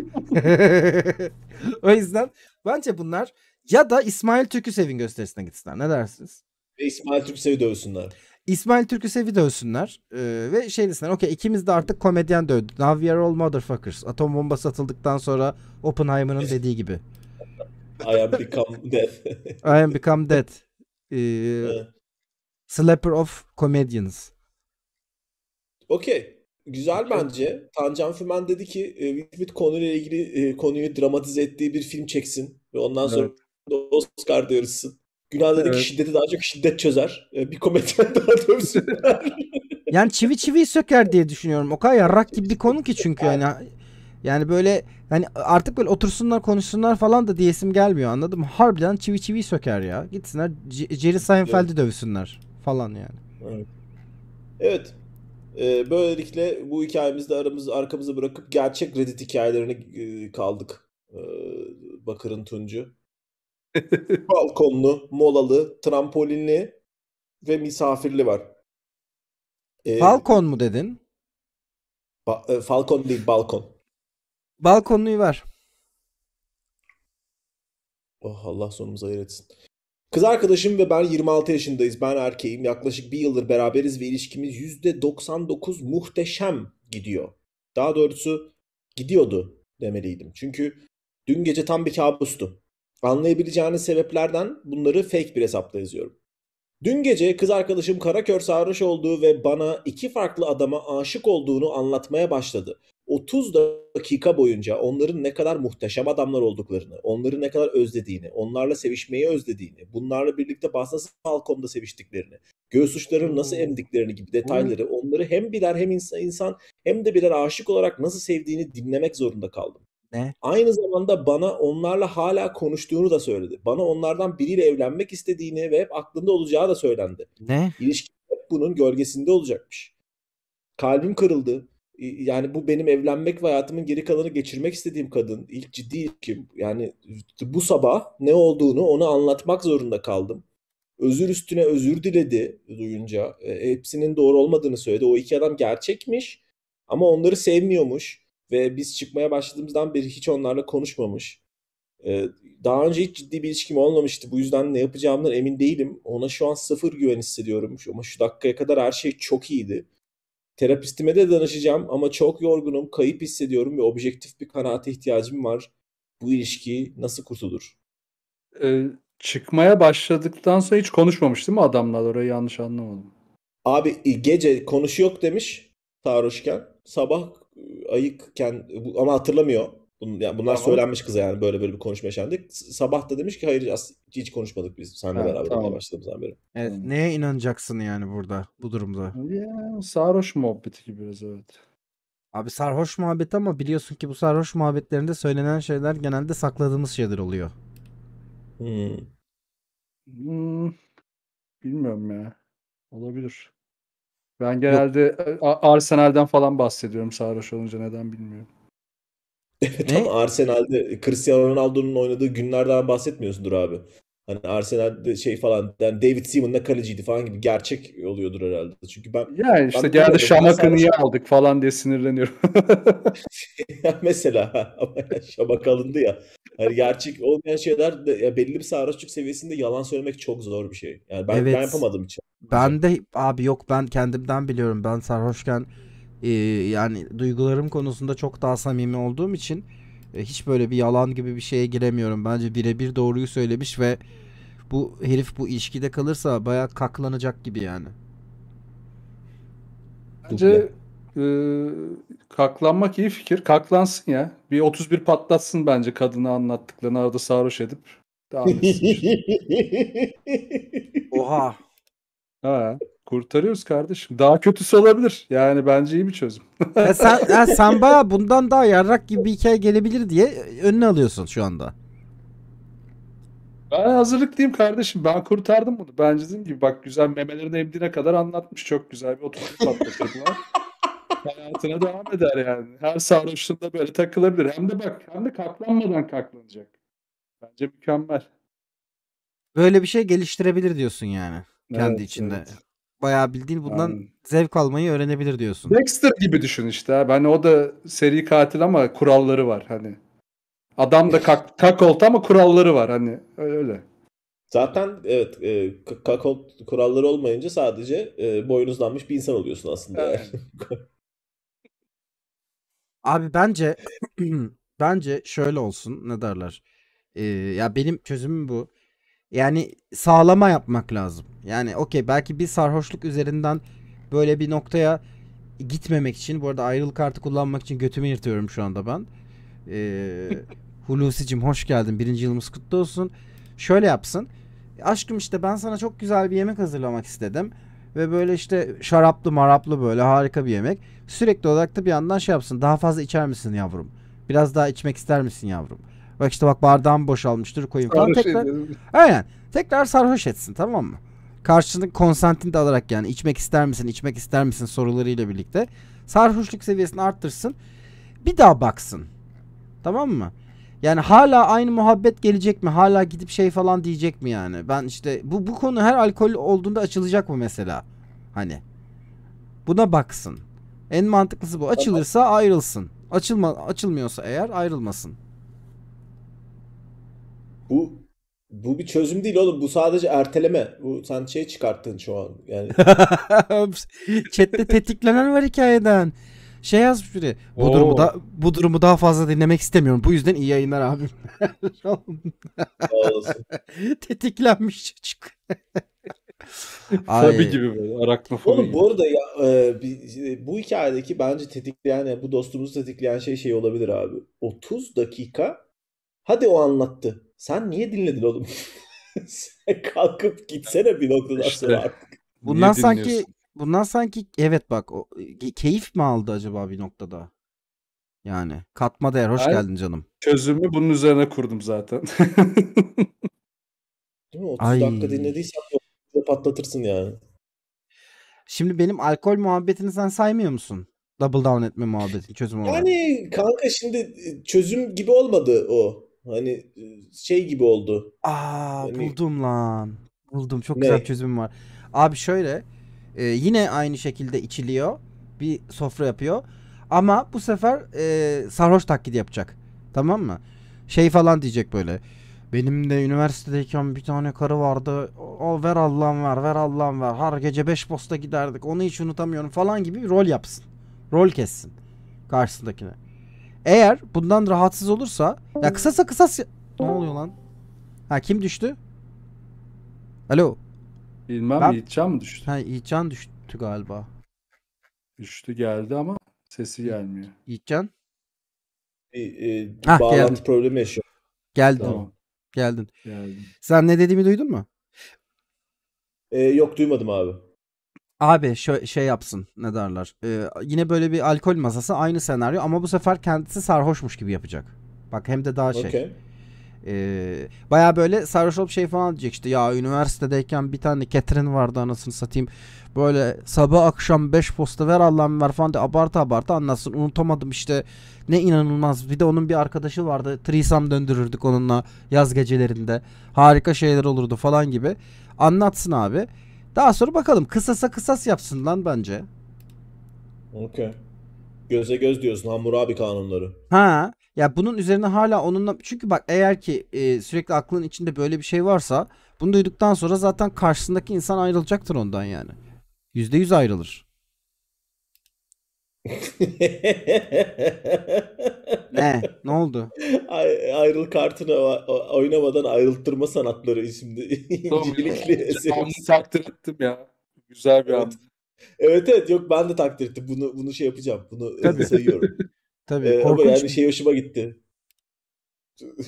o yüzden bence bunlar ya da İsmail Türküsev'in gösterisine gitsinler. Ne dersiniz? Ve İsmail Türküsev'i dövsünler. İsmail Türküsev'i dövsünler ee, ve şey desinler okey ikimiz de artık komedyen dövdü. Now we are all motherfuckers. Atom bombası atıldıktan sonra Oppenheimer'ın dediği gibi. I am become dead. I am become dead. Ee, slapper of comedians. Okey. Güzel bence. Tancan Fümen dedi ki e, Will Smith konuyla ilgili e, konuyu dramatize ettiği bir film çeksin ve ondan sonra evet. da Oscar Günah dedi evet. ki şiddeti daha çok şiddet çözer. E, bir komedyen daha dövsün. yani çivi çivi söker diye düşünüyorum. O kadar yarrak gibi bir konu ki çünkü yani. Yani böyle yani artık böyle otursunlar konuşsunlar falan da diyesim gelmiyor anladın mı? Harbiden çivi çiviyi söker ya. Gitsinler Jerry Seinfeld'i evet. dövsünler falan yani. Evet. Evet. E, böylelikle bu hikayemizde aramız, arkamızı bırakıp gerçek Reddit hikayelerini e, kaldık. E, Bakır'ın Tuncu. Balkonlu, molalı, trampolinli ve misafirli var. E, ee, Falcon mu dedin? Ba- e, Falcon değil, balkon. Balkonluyu var. Oh Allah sonumuzu hayır etsin. Kız arkadaşım ve ben 26 yaşındayız. Ben erkeğim. Yaklaşık bir yıldır beraberiz ve ilişkimiz %99 muhteşem gidiyor. Daha doğrusu gidiyordu demeliydim. Çünkü dün gece tam bir kabustu. Anlayabileceğiniz sebeplerden bunları fake bir hesapta yazıyorum. Dün gece kız arkadaşım karakör sarhoş olduğu ve bana iki farklı adama aşık olduğunu anlatmaya başladı. 30 dakika boyunca onların ne kadar muhteşem adamlar olduklarını, onları ne kadar özlediğini, onlarla sevişmeyi özlediğini, bunlarla birlikte Bosna Falcom'da seviştiklerini, göğüs uçlarını nasıl hmm. emdiklerini gibi detayları onları hem birer hem insan, insan hem de birer aşık olarak nasıl sevdiğini dinlemek zorunda kaldım. Ne? Aynı zamanda bana onlarla hala konuştuğunu da söyledi. Bana onlardan biriyle evlenmek istediğini ve hep aklında olacağı da söylendi. Ne? İlişki hep bunun gölgesinde olacakmış. Kalbim kırıldı yani bu benim evlenmek ve hayatımın geri kalanı geçirmek istediğim kadın. ilk ciddi ilişkim. Yani bu sabah ne olduğunu ona anlatmak zorunda kaldım. Özür üstüne özür diledi duyunca. E, hepsinin doğru olmadığını söyledi. O iki adam gerçekmiş ama onları sevmiyormuş. Ve biz çıkmaya başladığımızdan beri hiç onlarla konuşmamış. E, daha önce hiç ciddi bir ilişkim olmamıştı. Bu yüzden ne yapacağımdan emin değilim. Ona şu an sıfır güven hissediyorum. Ama şu dakikaya kadar her şey çok iyiydi Terapistime de danışacağım ama çok yorgunum, kayıp hissediyorum ve objektif bir kanaate ihtiyacım var. Bu ilişki nasıl kurtulur? Ee, çıkmaya başladıktan sonra hiç konuşmamış değil mi adamla orayı yanlış anlamadım. Abi e, gece konuşu yok demiş sarhoşken. Sabah e, ayıkken e, ama hatırlamıyor Bun, ya bunlar tamam. söylenmiş kıza yani böyle böyle bir konuşma yaşandı. Sabah da demiş ki hayır hiç konuşmadık biz seninle ha, beraber tamam. başladığımızdan beri. Evet, hmm. neye inanacaksın yani burada bu durumda? Ya, sarhoş muhabbeti gibi biraz evet. Abi sarhoş muhabbet ama biliyorsun ki bu sarhoş muhabbetlerinde söylenen şeyler genelde sakladığımız şeyler oluyor. Hmm. Hmm. Bilmiyorum ya. Olabilir. Ben genelde Yok. E, Arsenal'den falan bahsediyorum sarhoş olunca neden bilmiyorum. Evet ama Ne? Arsenal'de Cristiano Ronaldo'nun oynadığı günlerden bahsetmiyorsundur abi. Hani Arsenal'de şey falan yani David Seaman'la kaleciydi falan gibi gerçek oluyordur herhalde. Çünkü ben Yani işte ben genelde bilmiyordum. Ben aldık falan diye sinirleniyorum. mesela ama alındı ya. Hani gerçek olmayan şeyler de ya belli bir sarhoşluk seviyesinde yalan söylemek çok zor bir şey. Yani ben ben Evet. yapamadım hiç. Ben de abi yok ben kendimden biliyorum. Ben sarhoşken e, yani duygularım konusunda çok daha samimi olduğum için e, hiç böyle bir yalan gibi bir şeye giremiyorum. Bence birebir doğruyu söylemiş ve bu herif bu ilişkide kalırsa baya kaklanacak gibi yani. Bence e, kaklanmak iyi fikir. Kaklansın ya. Bir 31 patlatsın bence kadını anlattıklarını arada sarhoş edip. Şey. Oha. Ha, kurtarıyoruz kardeşim. Daha kötüsü olabilir. Yani bence iyi bir çözüm. ya sen, ya Samba bundan daha yarrak gibi bir hikaye gelebilir diye önüne alıyorsun şu anda. Ben hazırlıklıyım kardeşim. Ben kurtardım bunu. Bence dediğim gibi bak güzel memelerin emdiğine kadar anlatmış. Çok güzel bir oturup patlatırlar. Hayatına devam eder yani. Her sarhoşluğunda böyle takılabilir. Hem de bak hem de kaklanmadan kaklanacak. Bence mükemmel. Böyle bir şey geliştirebilir diyorsun yani kendi evet, içinde. Evet. Bayağı bildiğin bundan yani... zevk almayı öğrenebilir diyorsun. Dexter gibi düşün işte Ben Hani o da seri katil ama kuralları var hani. Adam da kak, kakolt ama kuralları var hani öyle. Zaten evet e, kakolt kuralları olmayınca sadece e, boynuzlanmış bir insan oluyorsun aslında. Evet. Abi bence bence şöyle olsun ne derler. Ee, ya benim çözümüm bu. Yani sağlama yapmak lazım. Yani okey belki bir sarhoşluk üzerinden böyle bir noktaya gitmemek için bu arada ayrılık kartı kullanmak için götümü yırtıyorum şu anda ben. Ee, Hulusi'cim hoş geldin. Birinci yılımız kutlu olsun. Şöyle yapsın. Aşkım işte ben sana çok güzel bir yemek hazırlamak istedim. Ve böyle işte şaraplı maraplı böyle harika bir yemek. Sürekli olarak da bir yandan şey yapsın. Daha fazla içer misin yavrum? Biraz daha içmek ister misin yavrum? Bak işte bak bardağım boşalmıştır koyayım falan. Sarhoş tekrar, edelim. aynen. Tekrar sarhoş etsin tamam mı? Karşılık konsantini de alarak yani içmek ister misin içmek ister misin sorularıyla birlikte sarhoşluk seviyesini arttırsın. Bir daha baksın. Tamam mı? Yani hala aynı muhabbet gelecek mi? Hala gidip şey falan diyecek mi yani? Ben işte bu bu konu her alkol olduğunda açılacak mı mesela? Hani buna baksın. En mantıklısı bu. Açılırsa ayrılsın. Açılma açılmıyorsa eğer ayrılmasın. Bu bu bir çözüm değil oğlum. Bu sadece erteleme. Bu sen şey çıkarttın şu an. Yani. Chat'te tetiklenen var hikayeden. Şey yazmış biri. Bu Oo. durumu da bu durumu daha fazla dinlemek istemiyorum. Bu yüzden iyi yayınlar abi. Tetiklenmiş çocuk. Tabii gibi böyle araknofobi. Oğlum bu arada ya, e, e, bu hikayedeki bence tetikleyen yani bu dostumuzu tetikleyen şey şey olabilir abi. 30 dakika hadi o anlattı. Sen niye dinledin oğlum? Sen kalkıp gitsene bir noktadan işte, sonra Bundan sanki bundan sanki evet bak o, keyif mi aldı acaba bir noktada? Yani katma değer hoş ben geldin canım. Çözümü bunun üzerine kurdum zaten. Değil mi? 30 Ay. dakika dinlediysen patlatırsın yani. Şimdi benim alkol muhabbetini sen saymıyor musun? Double down etme muhabbeti çözüm olarak. Yani kanka şimdi e, çözüm gibi olmadı o. Hani e, şey gibi oldu. Aa hani... buldum lan. Buldum. Çok ne? güzel çözüm var. Abi şöyle e, yine aynı şekilde içiliyor. Bir sofra yapıyor. Ama bu sefer e, sarhoş taklidi yapacak. Tamam mı? Şey falan diyecek böyle. Benim de üniversitedeyken bir tane karı vardı. O ver Allah'ım ver, ver Allah'ım ver. Her gece 5 posta giderdik. Onu hiç unutamıyorum falan gibi bir rol yapsın. Rol kessin karşısındakine. Eğer bundan rahatsız olursa ya hmm. kısasa kısas ne oluyor lan? Ha kim düştü? Alo. Bilmem ben... Yiğitcan mı düştü? Ha Yiğitcan düştü galiba. Düştü geldi ama sesi gelmiyor. Yiğitcan? Bir, e, e bağlantı geldin. problemi yaşıyor. Geldin. Tamam. Geldin. Geldim. Sen ne dediğimi duydun mu? Ee, yok duymadım abi. Abi şö- şey yapsın ne derler. Ee, yine böyle bir alkol masası aynı senaryo ama bu sefer kendisi sarhoşmuş gibi yapacak. Bak hem de daha şey. Okay. Ee, Baya böyle sarhoş olup şey falan diyecek işte ya üniversitedeyken bir tane Catherine vardı anasını satayım. Böyle sabah akşam 5 posta ver Allah'ım ver falan diye abartı abartı anlatsın. Unutamadım işte ne inanılmaz. Bir de onun bir arkadaşı vardı. Trisam döndürürdük onunla yaz gecelerinde. Harika şeyler olurdu falan gibi. Anlatsın abi. Daha sonra bakalım. Kısasa kısas yapsın lan bence. Okey. Göze göz diyorsun Hammurabi kanunları. Ha. Ya bunun üzerine hala onunla çünkü bak eğer ki e, sürekli aklın içinde böyle bir şey varsa bunu duyduktan sonra zaten karşısındaki insan ayrılacaktır ondan yani. Yüzde yüz ayrılır ne? Ne oldu? Ay, ayrıl kartını oynamadan ayrıltırma sanatları isimli incelikli eseri. takdir ettim ya. Güzel bir evet. an. Evet evet yok ben de takdir ettim. Bunu bunu şey yapacağım. Bunu e, Tabii. sayıyorum. Tabii. Ee, ama yani şey hoşuma gitti.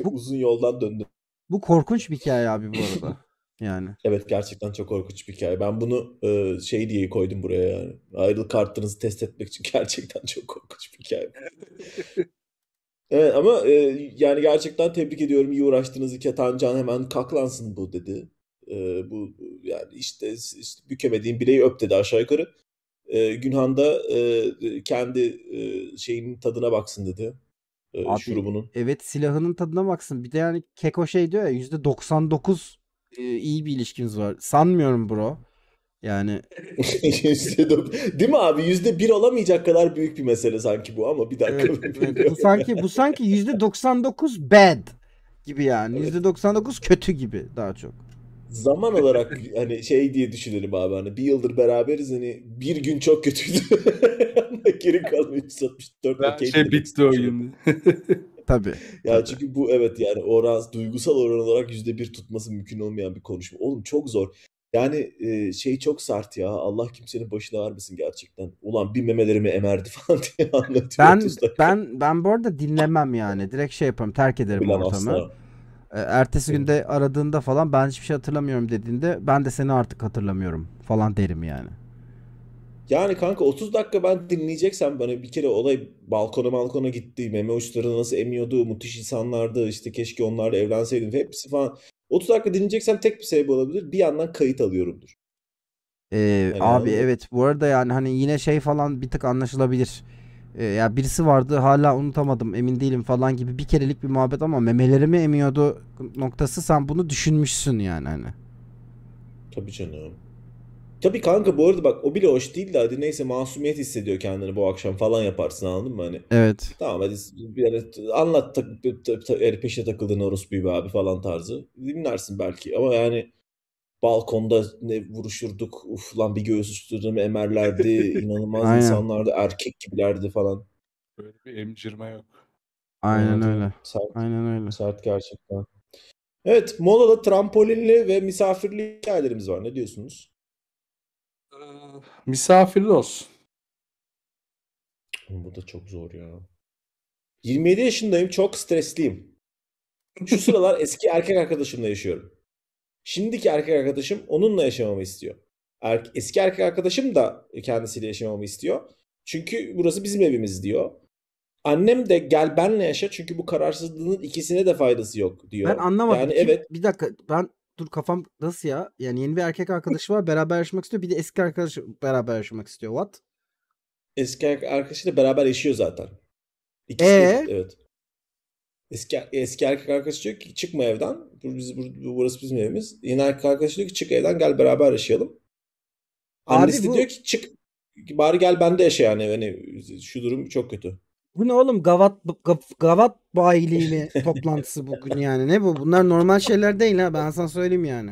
Bu, Uzun yoldan döndü. Bu korkunç bir hikaye abi bu arada. Yani. Evet gerçekten çok korkunç bir hikaye. Ben bunu e, şey diye koydum buraya yani. Ayrılık arttırınızı test etmek için gerçekten çok korkunç bir hikaye. evet ama e, yani gerçekten tebrik ediyorum. İyi uğraştınız. Ketan Can hemen kaklansın bu dedi. E, bu yani işte, işte bükemediğin bileği öp dedi aşağı yukarı. E, Günhan da e, kendi e, şeyinin tadına baksın dedi. E, Abi, şurubunun. Evet silahının tadına baksın. Bir de yani Keko şey diyor ya %99 ee, iyi bir ilişkimiz var. Sanmıyorum bro. Yani değil mi abi yüzde bir olamayacak kadar büyük bir mesele sanki bu ama bir dakika. Evet, evet. bu sanki bu sanki yüzde 99 bad gibi yani yüzde evet. 99 kötü gibi daha çok. Zaman olarak hani şey diye düşünelim abi hani bir yıldır beraberiz hani bir gün çok kötüydü. Geri kalmayı 64 Ben şey bitti oyun. Tabii. Ya çünkü bu evet yani oran duygusal oran olarak yüzde bir tutması mümkün olmayan bir konuşma. Oğlum çok zor. Yani e, şey çok sert ya. Allah kimsenin başına vermesin gerçekten. Ulan bir memelerimi emerdi falan diye anlatıyor. Ben ben ben bu arada dinlemem yani. Direkt şey yaparım. Terk ederim Plan ortamı. E, ertesi evet. günde aradığında falan ben hiçbir şey hatırlamıyorum dediğinde ben de seni artık hatırlamıyorum falan derim yani. Yani kanka 30 dakika ben dinleyeceksem bana bir kere olay balkona balkona gitti. Meme uçları nasıl emiyordu, müthiş insanlardı işte keşke onlarla evlenseydim hepsi falan. 30 dakika dinleyeceksem tek bir sebebi olabilir. Bir yandan kayıt alıyorumdur. Ee, hani abi anladın? evet bu arada yani hani yine şey falan bir tık anlaşılabilir. Ee, ya birisi vardı hala unutamadım emin değilim falan gibi bir kerelik bir muhabbet ama memelerimi emiyordu noktası sen bunu düşünmüşsün yani hani. Tabii canım. Tabii kanka bu arada bak o bile hoş değil de hadi neyse masumiyet hissediyor kendini bu akşam falan yaparsın anladın mı hani? Evet. Tamam hadi yani anlat tak, tak, tak, yani peşine takıldığın orospuyu gibi abi falan tarzı. Dinlersin belki ama yani balkonda ne vuruşurduk uf lan bir göğüs üstürdüm emerlerdi inanılmaz insanlardı erkek gibilerdi falan. Böyle bir emcirme yok. Aynen Anladın öyle. Sert, Aynen öyle. Sert gerçekten. Evet, molada trampolinli ve misafirli hikayelerimiz var. Ne diyorsunuz? Ee, misafirli olsun. Bu da çok zor ya. 27 yaşındayım çok stresliyim. Şu sıralar eski erkek arkadaşımla yaşıyorum. Şimdiki erkek arkadaşım onunla yaşamamı istiyor. Er- eski erkek arkadaşım da kendisiyle yaşamamı istiyor. Çünkü burası bizim evimiz diyor. Annem de gel benle yaşa çünkü bu kararsızlığının ikisine de faydası yok diyor. Ben anlamadım. Yani Kim, evet. Bir dakika ben dur kafam nasıl ya? Yani yeni bir erkek arkadaşı var beraber yaşamak istiyor. Bir de eski arkadaşı beraber yaşamak istiyor. What? Eski arkadaşıyla beraber yaşıyor zaten. İkisi ee? de, evet. Eski, eski erkek arkadaşı diyor ki çıkma evden. Biz, burası bizim evimiz. Yeni erkek arkadaşı diyor ki çık evden gel beraber yaşayalım. Annesi Abi bu... diyor ki çık bari gel bende yaşa yani. yani. Şu durum çok kötü. Bu ne oğlum? Gavat Gavat bayiliği mi toplantısı bugün yani? Ne bu? Bunlar normal şeyler değil ha. Ben sana söyleyeyim yani.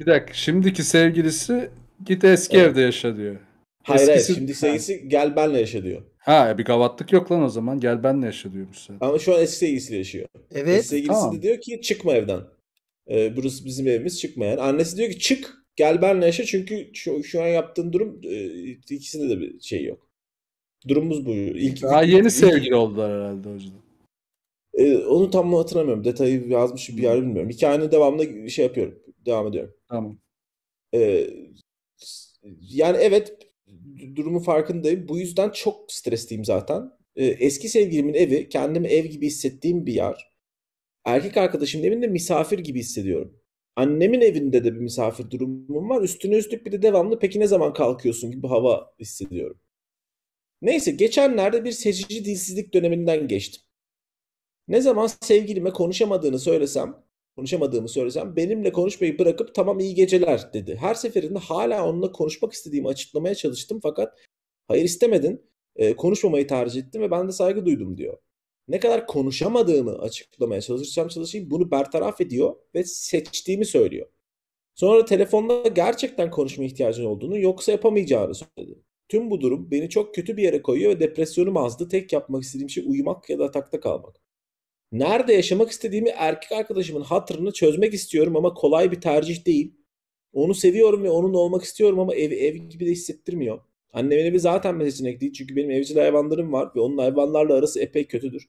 Bir dakika. Şimdiki sevgilisi git eski evet. evde yaşa diyor. Hayır Eskisi... hayır. Şimdi sevgilisi gel benle yaşa diyor. Ha bir gavatlık yok lan o zaman. Gel benle yaşa diyormuş zaten. Ama şu an eski sevgilisiyle yaşıyor. Evet. Eski sevgilisi tamam. de diyor ki çıkma evden. Ee, burası bizim evimiz çıkma yani. Annesi diyor ki çık gel benle yaşa çünkü şu, şu an yaptığın durum e, ikisinde de bir şey yok. Durumumuz bu. İlk, Daha ilk, yeni ilk, sevgili ilk... oldular herhalde hocam. Ee, onu tam hatırlamıyorum. Detayı yazmış bir yer bilmiyorum. Hikayenin devamında şey yapıyorum. Devam ediyorum. Tamam. Ee, yani evet durumu farkındayım. Bu yüzden çok stresliyim zaten. Ee, eski sevgilimin evi kendimi ev gibi hissettiğim bir yer. Erkek arkadaşımın evinde misafir gibi hissediyorum. Annemin evinde de bir misafir durumum var. Üstüne üstlük bir de devamlı peki ne zaman kalkıyorsun gibi hava hissediyorum. Neyse geçenlerde bir seçici dilsizlik döneminden geçtim. Ne zaman sevgilime konuşamadığını söylesem, konuşamadığımı söylesem benimle konuşmayı bırakıp tamam iyi geceler dedi. Her seferinde hala onunla konuşmak istediğimi açıklamaya çalıştım fakat hayır istemedin, e, konuşmamayı tercih ettim ve ben de saygı duydum diyor. Ne kadar konuşamadığımı açıklamaya çalışacağım çalışayım bunu bertaraf ediyor ve seçtiğimi söylüyor. Sonra telefonda gerçekten konuşma ihtiyacın olduğunu yoksa yapamayacağını söyledi. Tüm bu durum beni çok kötü bir yere koyuyor ve depresyonum azdı. Tek yapmak istediğim şey uyumak ya da atakta kalmak. Nerede yaşamak istediğimi erkek arkadaşımın hatırını çözmek istiyorum ama kolay bir tercih değil. Onu seviyorum ve onunla olmak istiyorum ama ev ev gibi de hissettirmiyor. Annemin evi zaten bir seçenek değil çünkü benim evcil hayvanlarım var ve onun hayvanlarla arası epey kötüdür.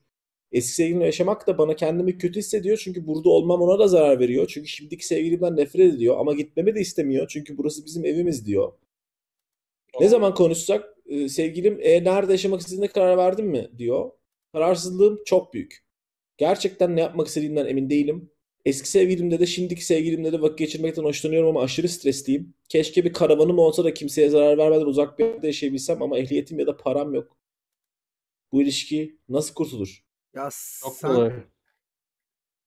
Eski sevgilimle yaşamak da bana kendimi kötü hissediyor çünkü burada olmam ona da zarar veriyor. Çünkü şimdiki sevgilimden nefret ediyor ama gitmemi de istemiyor çünkü burası bizim evimiz diyor. Ne zaman konuşsak e, sevgilim e, nerede yaşamak istediğine karar verdin mi diyor. Kararsızlığım çok büyük. Gerçekten ne yapmak istediğimden emin değilim. Eski sevgilimde de şimdiki sevgilimde de vakit geçirmekten hoşlanıyorum ama aşırı stresliyim. Keşke bir karavanım olsa da kimseye zarar vermeden uzak bir yerde yaşayabilsem ama ehliyetim ya da param yok. Bu ilişki nasıl kurtulur? Ya Çok sen... kolay.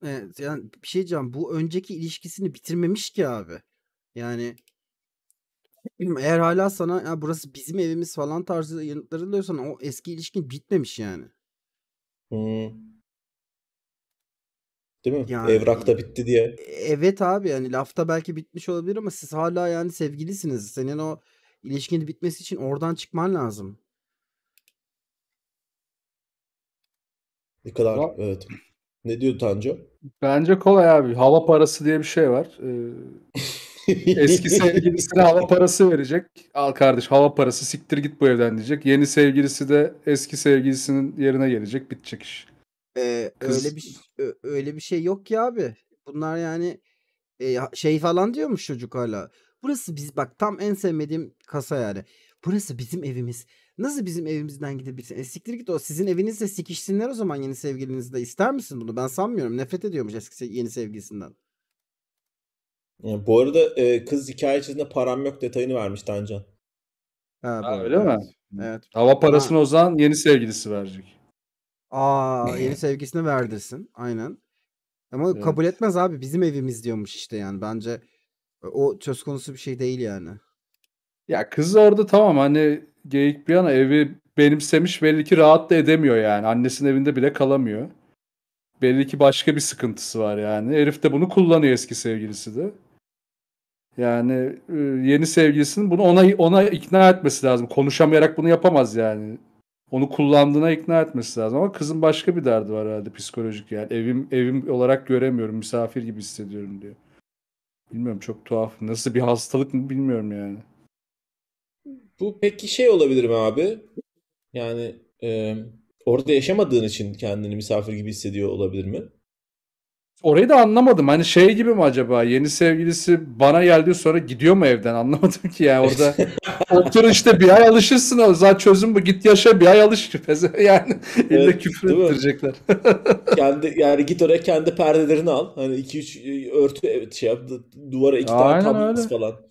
Evet, yani bir şey diyeceğim. Bu önceki ilişkisini bitirmemiş ki abi. Yani eğer hala sana ya burası bizim evimiz falan tarzı yanıtlar alıyorsan o eski ilişkin bitmemiş yani. Hmm. Değil mi? Yani, Evrakta bitti diye. Evet abi yani lafta belki bitmiş olabilir ama siz hala yani sevgilisiniz. Senin o ilişkinin bitmesi için oradan çıkman lazım. Ne kadar Va- evet. Ne diyor Tanco? Bence kolay abi. Hava parası diye bir şey var. Ee, eski sevgilisine hava parası verecek. Al kardeş hava parası siktir git bu evden diyecek. Yeni sevgilisi de eski sevgilisinin yerine gelecek. Bitecek iş. Ee, öyle bir öyle bir şey yok ya abi. Bunlar yani e, şey falan diyormuş çocuk hala. Burası biz bak tam en sevmediğim kasa yani. Burası bizim evimiz. Nasıl bizim evimizden gidebilirsin? E siktir git o. Sizin evinizle sikişsinler o zaman yeni sevgilinizde. ister misin bunu? Ben sanmıyorum. Nefret ediyormuş eski yeni sevgilisinden. Yani bu arada e, kız hikaye içerisinde param yok detayını vermiş Tancan. Ha, ha, öyle mi? Evet. Hava parasını ha. o zaman yeni sevgilisi verecek. Aa yeni sevgilisine verdirsin. Aynen. Ama evet. kabul etmez abi bizim evimiz diyormuş işte yani. Bence o söz konusu bir şey değil yani. Ya kız orada tamam hani geyik bir yana evi benimsemiş belli ki rahat da edemiyor yani. Annesinin evinde bile kalamıyor. Belli ki başka bir sıkıntısı var yani. Herif de bunu kullanıyor eski sevgilisi de. Yani e, yeni sevgilisinin bunu ona ona ikna etmesi lazım. Konuşamayarak bunu yapamaz yani. Onu kullandığına ikna etmesi lazım ama kızın başka bir derdi var herhalde psikolojik yani. Evim evim olarak göremiyorum, misafir gibi hissediyorum diyor. Bilmiyorum çok tuhaf. Nasıl bir hastalık mı bilmiyorum yani. Bu peki şey olabilir mi abi? Yani e, orada yaşamadığın için kendini misafir gibi hissediyor olabilir mi? Orayı da anlamadım. Hani şey gibi mi acaba? Yeni sevgilisi bana geldi sonra gidiyor mu evden? Anlamadım ki yani orada. Otur işte bir ay alışırsın. O zaten çözüm bu. Git yaşa bir ay alış. Yani evet, illa küfür ettirecekler. kendi, yani git oraya kendi perdelerini al. Hani iki üç e, örtü evet, şey yap. Duvara iki Aynen tane tablet falan.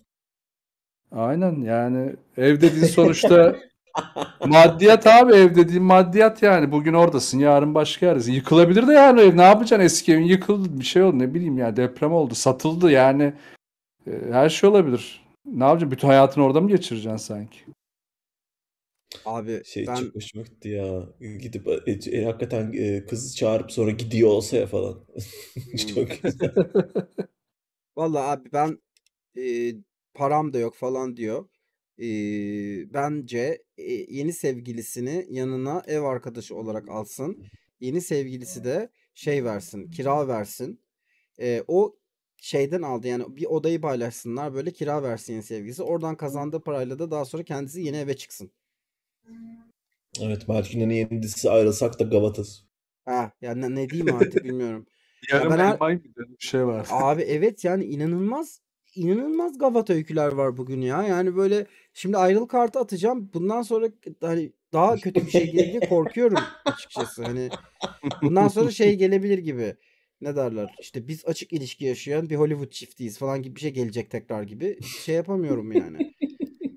Aynen yani ev dediğin sonuçta maddiyat abi ev dediğin maddiyat yani. Bugün oradasın yarın başka yerdesin. Yıkılabilir de yani ev ne yapacaksın eski evin yıkıldı bir şey oldu ne bileyim ya deprem oldu satıldı yani. E, her şey olabilir. Ne yapacaksın bütün hayatını orada mı geçireceksin sanki? Abi Şey ben çok hoşuma gitti ya. Gidip e, e, hakikaten e, kızı çağırıp sonra gidiyor olsa ya falan. Hmm. Çok güzel. Vallahi abi ben e, param da yok falan diyor. Ee, bence e, yeni sevgilisini yanına ev arkadaşı olarak alsın. Yeni sevgilisi de şey versin, kira versin. Ee, o şeyden aldı yani bir odayı paylaşsınlar böyle kira versin yeni sevgilisi. Oradan kazandığı parayla da daha sonra kendisi yeni eve çıksın. Evet Merkin'in yeni dizisi ayrılsak da gavatas. Ha yani ne, ne diyeyim artık bilmiyorum. Yarın ya ben, Elmay mı bir şey var. Abi evet yani inanılmaz inanılmaz gavat öyküler var bugün ya. Yani böyle şimdi ayrıl kartı atacağım. Bundan sonra hani daha kötü bir şey gelir diye korkuyorum açıkçası. Hani bundan sonra şey gelebilir gibi. Ne derler? İşte biz açık ilişki yaşayan bir Hollywood çiftiyiz falan gibi bir şey gelecek tekrar gibi. Şey yapamıyorum yani.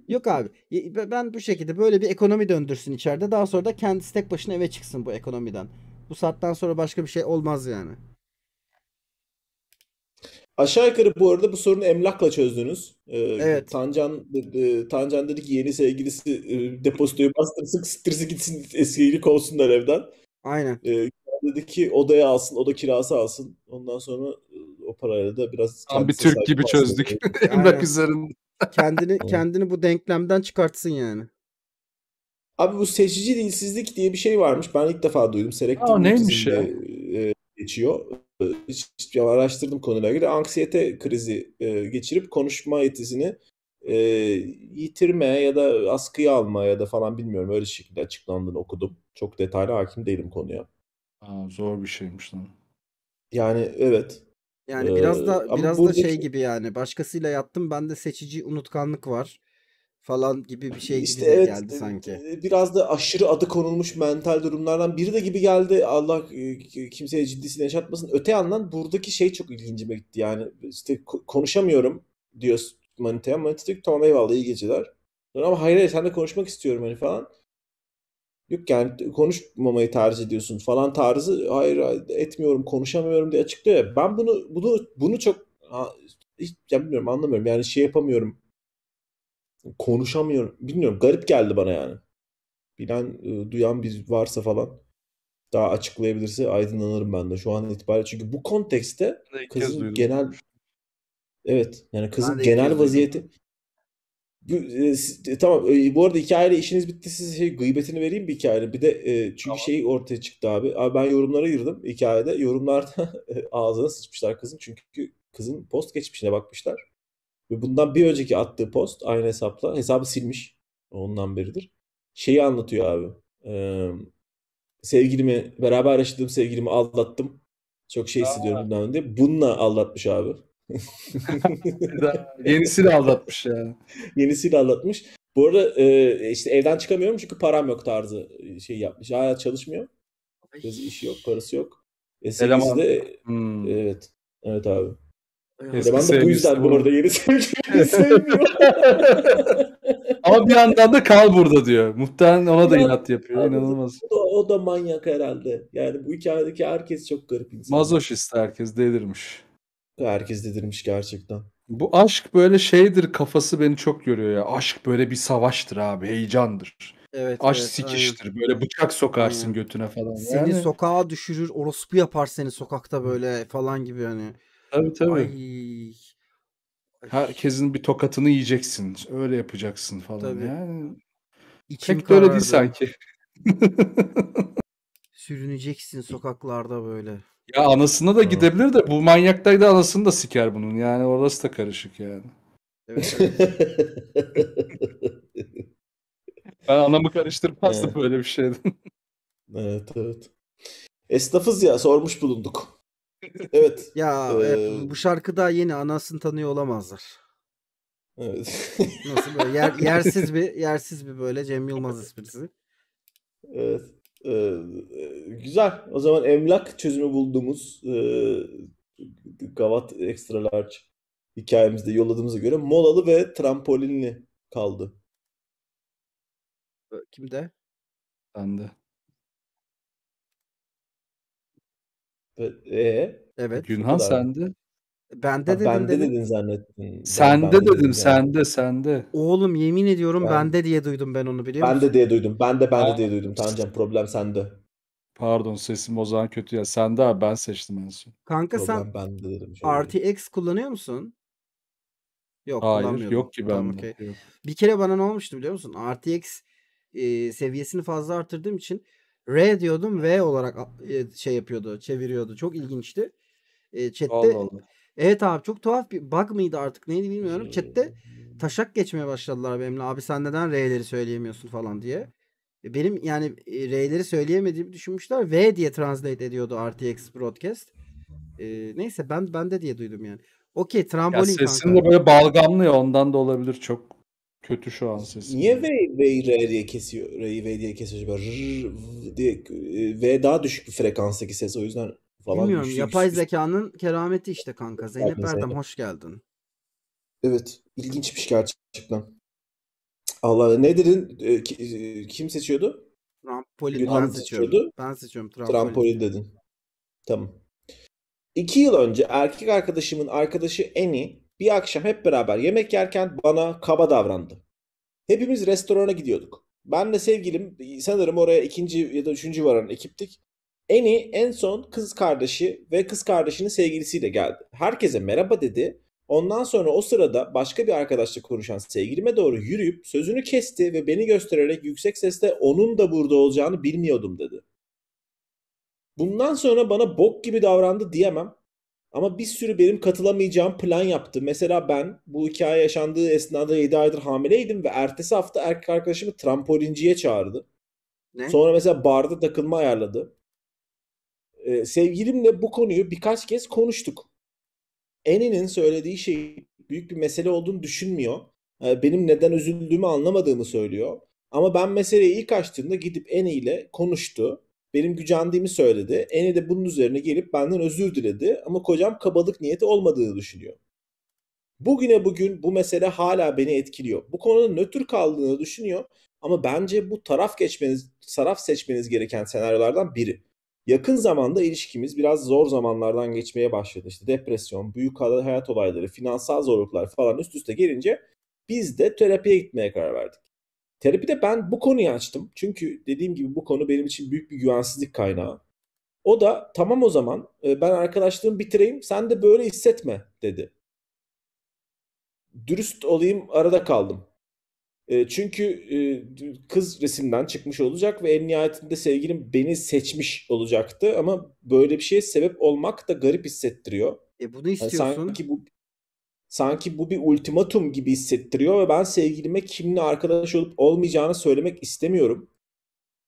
Yok abi ben bu şekilde böyle bir ekonomi döndürsün içeride. Daha sonra da kendisi tek başına eve çıksın bu ekonomiden. Bu saatten sonra başka bir şey olmaz yani. Aşağı yukarı bu arada bu sorunu emlakla çözdünüz. Ee, evet. Tancan, e, Tancan dedi ki yeni sevgilisi e, depozitoyu bastırsın, sıktırsın gitsin eskilik kovsunlar evden. Aynen. Ee, dedi ki odaya alsın, oda kirası alsın. Ondan sonra e, o parayla da biraz... Tam bir Türk gibi çözdük. Emlak üzerinde. kendini, kendini bu denklemden çıkartsın yani. Abi bu seçici dilsizlik diye bir şey varmış. Ben ilk defa duydum. Selektif Aa, neymiş ya? E, geçiyor. İşte ee, araştırdım konuyla göre anksiyete krizi e, geçirip konuşma yetisini e, yitirme ya da askıya alma ya da falan bilmiyorum öyle şekilde açıklandığını okudum. Çok detaylı hakim değilim konuya. Aa, zor bir şeymiş lan. Yani evet. Yani biraz da ee, biraz da şey gibi yani başkasıyla yattım Ben de seçici unutkanlık var falan gibi bir şey işte gibi evet, geldi sanki. E, biraz da aşırı adı konulmuş mental durumlardan biri de gibi geldi. Allah e, kimseye ciddisini yaşatmasın. Öte yandan buradaki şey çok ilginçime gitti. Yani işte konuşamıyorum diyor Manita'ya. Manita diyor ki tamam eyvallah iyi geceler. Sonra ama hayır hayır seninle konuşmak istiyorum hani falan. Yok yani konuşmamayı tercih ediyorsun falan tarzı. Hayır, hayır etmiyorum konuşamıyorum diye açıklıyor ya. Ben bunu bunu bunu çok hiç ya bilmiyorum anlamıyorum. Yani şey yapamıyorum konuşamıyorum. Bilmiyorum garip geldi bana yani. Bilen, e, duyan bir varsa falan daha açıklayabilirse aydınlanırım ben de şu an itibariyle. Çünkü bu kontekste kızın genel evet yani kızın genel vaziyeti e, e, tamam e, bu arada hikayeyle işiniz bitti size şey gıybetini vereyim bir hikayeyle. Bir de e, çünkü tamam. şey ortaya çıktı abi. Abi ben yorumlara girdim hikayede. Yorumlarda ağzına sıçmışlar kızın çünkü kızın post geçmişine bakmışlar. Ve bundan bir önceki attığı post aynı hesapla hesabı silmiş. Ondan beridir. Şeyi anlatıyor abi. Ee, sevgilimi beraber yaşadığım sevgilimi aldattım. Çok şey hissediyorum bundan önce. Bununla aldatmış abi. Yenisi aldatmış ya. Yenisi aldatmış. Bu arada e, işte evden çıkamıyorum çünkü param yok tarzı şey yapmış. Hala çalışmıyor. Kız işi yok, parası yok. E, De, hmm. Evet. Evet abi. Eski ben de bu yüzden bu arada yeni sevgilimi sevmiyorum. Ama bir yandan da kal burada diyor. Muhtemelen ona da inat yapıyor. Abi, İnanılmaz. O da, o da manyak herhalde. Yani bu hikayedeki herkes çok garip insan. Mazoşist herkes delirmiş. Herkes delirmiş gerçekten. Bu aşk böyle şeydir kafası beni çok görüyor ya. Aşk böyle bir savaştır abi, heyecandır. Evet, Aşk evet, sikiştir. Aynen. Böyle bıçak sokarsın hmm. götüne falan. Seni yani... sokağa düşürür, orospu yapar seni sokakta böyle falan gibi hani. Tabii tabii. Ay. Herkesin bir tokatını yiyeceksin. Öyle yapacaksın falan. Tabii. Yani. İçim Pek de öyle değil sanki. Sürüneceksin sokaklarda böyle. Ya anasına da gidebilir de bu manyaktaydı anasını da siker bunun. Yani orası da karışık yani. Evet. ben anamı karıştırmazdım evet. böyle bir şeyden. Evet evet. Esnafız ya sormuş bulunduk evet. Ya ee... bu şarkı daha yeni anasını tanıyor olamazlar. Evet. Nasıl böyle yer, yersiz bir yersiz bir böyle Cem Yılmaz esprisi. Evet. Ee, güzel. O zaman emlak çözümü bulduğumuz e, Gavat Extra Large hikayemizde yolladığımıza göre molalı ve trampolinli kaldı. Kimde? Bende. E, evet. Günhan sende. Bende dedin, bende dedin, dedin zannettin. Sende ben, dedim, yani. sende, sende. Oğlum yemin ediyorum ben, bende diye duydum ben onu biliyor ben musun? Bende diye duydum. Ben de bende ben... diye duydum. Tancan problem sende. Pardon sesim o zaman kötü ya. Sende abi ben seçtim en son. Kanka problem sen bende dedim, RTX kullanıyor musun? Yok Hayır, kullanmıyorum. yok ki ben. Tamam, okay. Bir kere bana ne olmuştu biliyor musun? RTX e, seviyesini fazla artırdığım için R diyordum V olarak e, şey yapıyordu çeviriyordu. Çok ilginçti. E, chatte Evet abi çok tuhaf bir bug mıydı artık neydi bilmiyorum. Hmm. Chatte taşak geçmeye başladılar benimle. Abi sen neden R'leri söyleyemiyorsun falan diye. E, benim yani e, R'leri söyleyemediğimi düşünmüşler. V diye translate ediyordu RTX Broadcast. E, neyse ben bende diye duydum yani. Okey trambolin ya sesin kanka. de böyle balgamlı ya ondan da olabilir çok Kötü şu an sesim. Niye V, V, R diye kesiyor? R'yi V diye kesiyor acaba? R, V diye, V daha düşük bir frekanstaki ses o yüzden falan. Bilmiyorum yapay düşük. zekanın kerameti işte kanka. Zeynep Erdem, Erdem hoş geldin. Evet ilginçmiş gerçekten. Allah nedir'in ee, e, kim seçiyordu? Trampolin Yunan ben seçiyorum. Ben seçiyorum trampolin. Trampolin dedin. Tamam. İki yıl önce erkek arkadaşımın arkadaşı Eni bir akşam hep beraber yemek yerken bana kaba davrandı. Hepimiz restorana gidiyorduk. Ben de sevgilim sanırım oraya ikinci ya da üçüncü varan ekiptik. Eni en son kız kardeşi ve kız kardeşinin sevgilisiyle geldi. Herkese merhaba dedi. Ondan sonra o sırada başka bir arkadaşla konuşan sevgilime doğru yürüyüp sözünü kesti ve beni göstererek yüksek sesle onun da burada olacağını bilmiyordum dedi. Bundan sonra bana bok gibi davrandı diyemem ama bir sürü benim katılamayacağım plan yaptı. Mesela ben bu hikaye yaşandığı esnada 7 aydır hamileydim ve ertesi hafta erkek arkadaşımı trampolinciye çağırdı. Ne? Sonra mesela barda takılma ayarladı. Ee, sevgilimle bu konuyu birkaç kez konuştuk. Eni'nin söylediği şey büyük bir mesele olduğunu düşünmüyor. Ee, benim neden üzüldüğümü anlamadığımı söylüyor. Ama ben meseleyi ilk açtığımda gidip Eni ile konuştu benim gücendiğimi söyledi. Eni de bunun üzerine gelip benden özür diledi ama kocam kabalık niyeti olmadığını düşünüyor. Bugüne bugün bu mesele hala beni etkiliyor. Bu konuda nötr kaldığını düşünüyor ama bence bu taraf geçmeniz, taraf seçmeniz gereken senaryolardan biri. Yakın zamanda ilişkimiz biraz zor zamanlardan geçmeye başladı. İşte depresyon, büyük hayat olayları, finansal zorluklar falan üst üste gelince biz de terapiye gitmeye karar verdik. Terapide ben bu konuyu açtım. Çünkü dediğim gibi bu konu benim için büyük bir güvensizlik kaynağı. O da tamam o zaman e, ben arkadaşlığımı bitireyim sen de böyle hissetme dedi. Dürüst olayım arada kaldım. E, çünkü e, kız resimden çıkmış olacak ve en nihayetinde sevgilim beni seçmiş olacaktı ama böyle bir şeye sebep olmak da garip hissettiriyor. E bunu istiyorsun. Yani sanki bu sanki bu bir ultimatum gibi hissettiriyor ve ben sevgilime kimle arkadaş olup olmayacağını söylemek istemiyorum.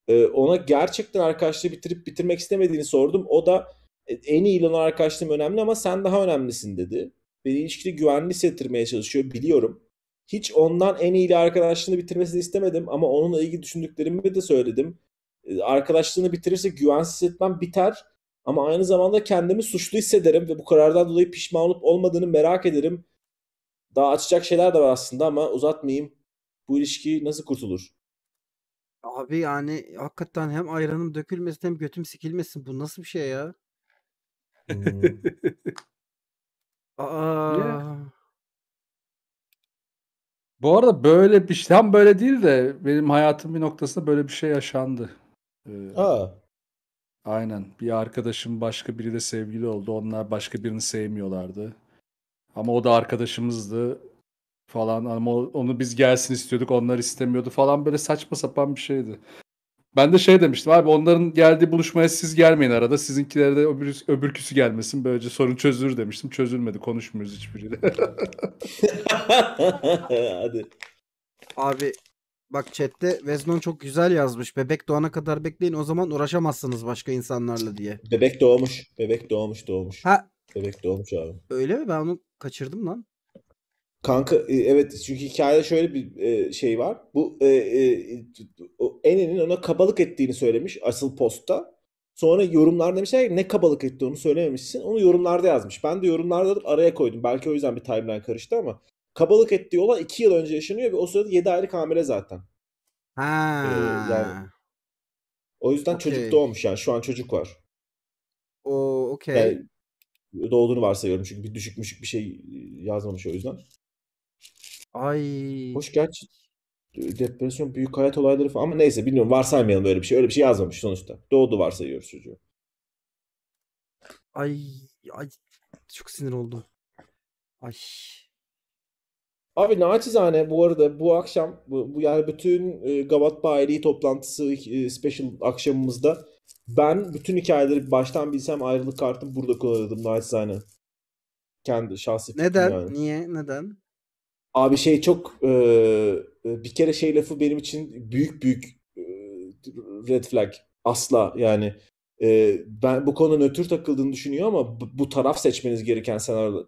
Ee, ona gerçekten arkadaşlığı bitirip bitirmek istemediğini sordum. O da e, en iyi olan arkadaşlığım önemli ama sen daha önemlisin dedi. Beni ilişkide güvenli hissettirmeye çalışıyor biliyorum. Hiç ondan en iyi arkadaşlığını bitirmesini istemedim ama onunla ilgili düşündüklerimi de söyledim. Ee, arkadaşlığını bitirirse güvensiz hissetmem biter. Ama aynı zamanda kendimi suçlu hissederim ve bu karardan dolayı pişman olup olmadığını merak ederim. Daha açacak şeyler de var aslında ama uzatmayayım. Bu ilişki nasıl kurtulur? Abi yani hakikaten hem ayranım dökülmesin hem götüm sikilmesin. Bu nasıl bir şey ya? Hmm. Aa. Bu arada böyle bir şey tam böyle değil de benim hayatım bir noktasında böyle bir şey yaşandı. Ee, Aa. Aynen. Bir arkadaşım başka biriyle sevgili oldu. Onlar başka birini sevmiyorlardı. Ama o da arkadaşımızdı falan ama onu biz gelsin istiyorduk onlar istemiyordu falan böyle saçma sapan bir şeydi. Ben de şey demiştim abi onların geldiği buluşmaya siz gelmeyin arada sizinkilere de öbür, öbürküsü gelmesin böylece sorun çözülür demiştim. Çözülmedi konuşmuyoruz hiçbiriyle. Hadi. Abi bak chatte Veznon çok güzel yazmış. Bebek doğana kadar bekleyin o zaman uğraşamazsınız başka insanlarla diye. Bebek doğmuş. Bebek doğmuş doğmuş. Ha. Bebek doğmuş abi. Öyle mi? Ben onu kaçırdım lan. Kanka e, evet çünkü hikayede şöyle bir e, şey var. Bu e, e, Ene'nin ona kabalık ettiğini söylemiş asıl postta. Sonra yorumlarda demişler ne kabalık etti onu söylememişsin. Onu yorumlarda yazmış. Ben de yorumlarda araya koydum. Belki o yüzden bir timeline karıştı ama kabalık ettiği olay 2 yıl önce yaşanıyor ve o sırada 7 ayrı hamile zaten. Ha. Ee, yani. O yüzden okay. çocuk doğmuş yani. Şu an çocuk var. O okey. Yani doğduğunu varsayıyorum. Çünkü bir düşük müşük bir şey e, yazmamış o yüzden. Ay. Hoş gerçi e, depresyon, büyük hayat olayları falan ama neyse bilmiyorum varsaymayalım öyle bir şey. Öyle bir şey yazmamış sonuçta. Doğdu varsayıyoruz çocuğu. Ay, ay çok sinir oldum. Ay. Abi naçizane bu arada bu akşam bu, bu yani bütün e, Gavat Bayri toplantısı e, special akşamımızda ben bütün hikayeleri baştan bilsem ayrılık kartımı burada kullanırdım naçizane. Kendi şahsi Neden? Yani. Niye? Neden? Abi şey çok e, e, bir kere şey lafı benim için büyük büyük e, red flag. Asla yani e, ben bu konuda nötr takıldığını düşünüyor ama bu, taraf seçmeniz gereken senaryo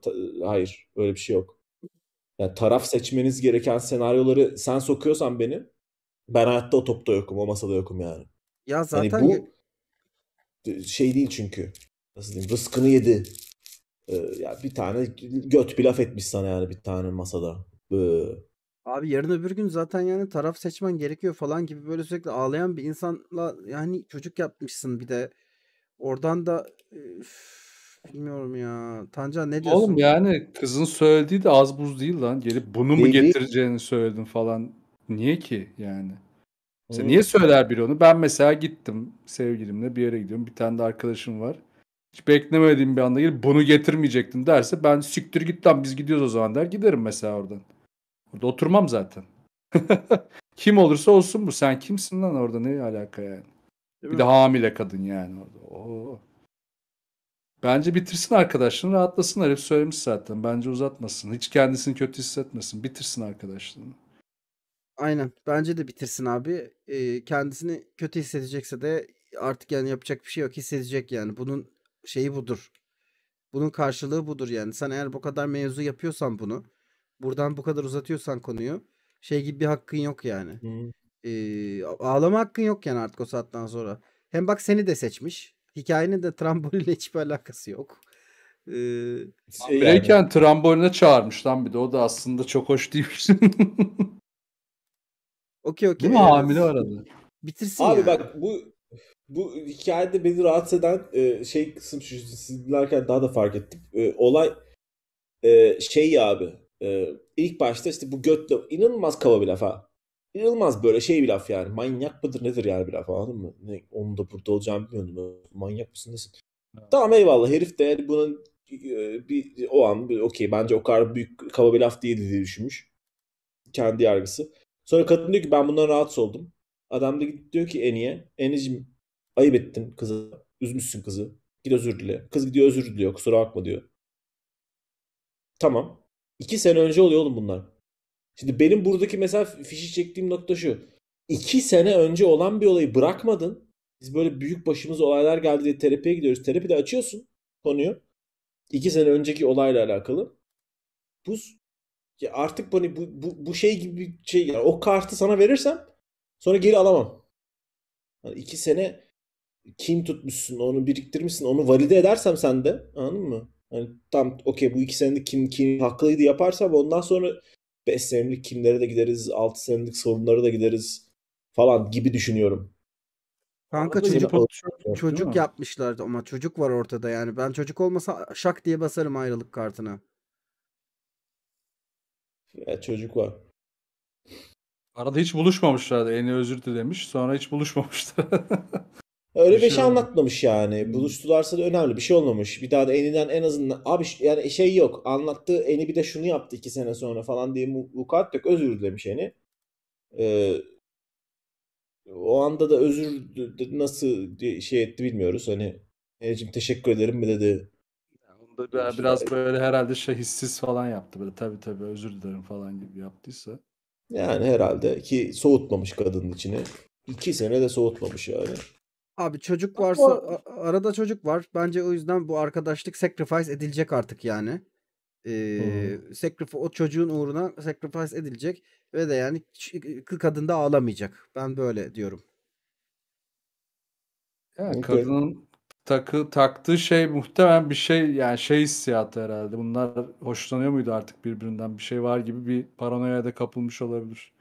hayır öyle bir şey yok. Yani taraf seçmeniz gereken senaryoları sen sokuyorsan beni ben hayatta o topta yokum o masada yokum yani. Ya hani zaten hani bu, şey değil çünkü. Nasıl diyeyim? Rızkını yedi. Ee, ya bir tane göt bir laf etmiş sana yani bir tane masada. Ee, Abi yarın öbür gün zaten yani taraf seçmen gerekiyor falan gibi böyle sürekli ağlayan bir insanla yani çocuk yapmışsın bir de. Oradan da üf, bilmiyorum ya. Tanca ne diyorsun? Oğlum yani kızın söylediği de az buz değil lan. Gelip bunu mu Değil. getireceğini söyledin falan. Niye ki yani? Mesela niye söyler biri onu? Ben mesela gittim sevgilimle bir yere gidiyorum. Bir tane de arkadaşım var. Hiç beklemediğim bir anda gelip bunu getirmeyecektim derse ben siktir git lan biz gidiyoruz o zaman der. Giderim mesela oradan. Orada oturmam zaten. Kim olursa olsun bu. Sen kimsin lan orada ne alaka yani? Değil bir mi? de hamile kadın yani orada. Oo. Bence bitirsin arkadaşını, rahatlasın. Herif söylemiş zaten. Bence uzatmasın. Hiç kendisini kötü hissetmesin. Bitirsin arkadaşlığını. Aynen. Bence de bitirsin abi. Ee, kendisini kötü hissedecekse de artık yani yapacak bir şey yok. Hissedecek yani. Bunun şeyi budur. Bunun karşılığı budur yani. Sen eğer bu kadar mevzu yapıyorsan bunu buradan bu kadar uzatıyorsan konuyu şey gibi bir hakkın yok yani. Hmm. ağlama hakkın yok yani artık o saatten sonra. Hem bak seni de seçmiş. Hikayenin de trambolinle hiçbir alakası yok. Ee, Şeydeyken tramboline çağırmış lan bir de o da aslında çok hoş değilmiş. Okey okey. Değil mi? Hamile aradı. Bitirsin Abi yani. bak bu bu hikayede beni rahatsız eden e, şey kısım şu siz dinlerken daha da fark ettim. E, olay e, şey ya abi e, ilk başta işte bu götle inanılmaz kaba bir laf ha. İnanılmaz böyle şey bir laf yani. Manyak mıdır nedir yani bir laf anladın mı? Ne, onun da burada olacağını bilmiyordum. Manyak mısın nesin? Evet. Tamam eyvallah herif de bunun e, bir o an okey bence o kadar büyük kaba bir laf değildi diye düşünmüş. Kendi yargısı. Sonra kadın diyor ki ben bundan rahatsız oldum. Adam da gidip diyor ki Eni'ye. Eni'cim ayıp ettin kızı. Üzmüşsün kızı. Git özür dile. Kız gidiyor özür diliyor. Kusura bakma diyor. Tamam. İki sene önce oluyor oğlum bunlar. Şimdi benim buradaki mesela fişi çektiğim nokta şu. İki sene önce olan bir olayı bırakmadın. Biz böyle büyük başımız olaylar geldi diye terapiye gidiyoruz. Terapide açıyorsun konuyu. İki sene önceki olayla alakalı. Bu ya artık hani bu, bu, bu şey gibi bir şey yani o kartı sana verirsem sonra geri alamam. Yani iki sene kim tutmuşsun onu biriktirmişsin onu valide edersem sen de anladın mı? Hani tam okey bu iki senelik kim kim haklıydı yaparsam ondan sonra 5 senelik kimlere de gideriz 6 senelik sorunlara da gideriz falan gibi düşünüyorum. Kanka çocuk, çocuk, çocuk yapmışlardı ama çocuk var ortada yani. Ben çocuk olmasa şak diye basarım ayrılık kartına. Ya çocuk var. Arada hiç buluşmamışlardı. Eni özür dilemiş. Sonra hiç buluşmamıştı. Öyle bir, şey, şey anlatmamış yani. Hmm. Buluştularsa da önemli. Bir şey olmamış. Bir daha da Eni'den en azından abi yani şey yok. Anlattığı Eni bir de şunu yaptı iki sene sonra falan diye vukuat yok. Özür dilemiş Eni. Ee, o anda da özür nasıl şey etti bilmiyoruz. Hani Eni'cim teşekkür ederim mi dedi biraz, böyle herhalde şey falan yaptı. Böyle tabii tabii özür dilerim falan gibi yaptıysa. Yani herhalde ki soğutmamış kadının içini. İki sene de soğutmamış yani. Abi çocuk varsa o... arada çocuk var. Bence o yüzden bu arkadaşlık sacrifice edilecek artık yani. Ee, hmm. sacrifice, o çocuğun uğruna sacrifice edilecek ve de yani kadın da ağlamayacak. Ben böyle diyorum. Yani kadının takı taktığı şey muhtemelen bir şey yani şey hissiyatı herhalde. Bunlar hoşlanıyor muydu artık birbirinden? Bir şey var gibi bir paranoya da kapılmış olabilir.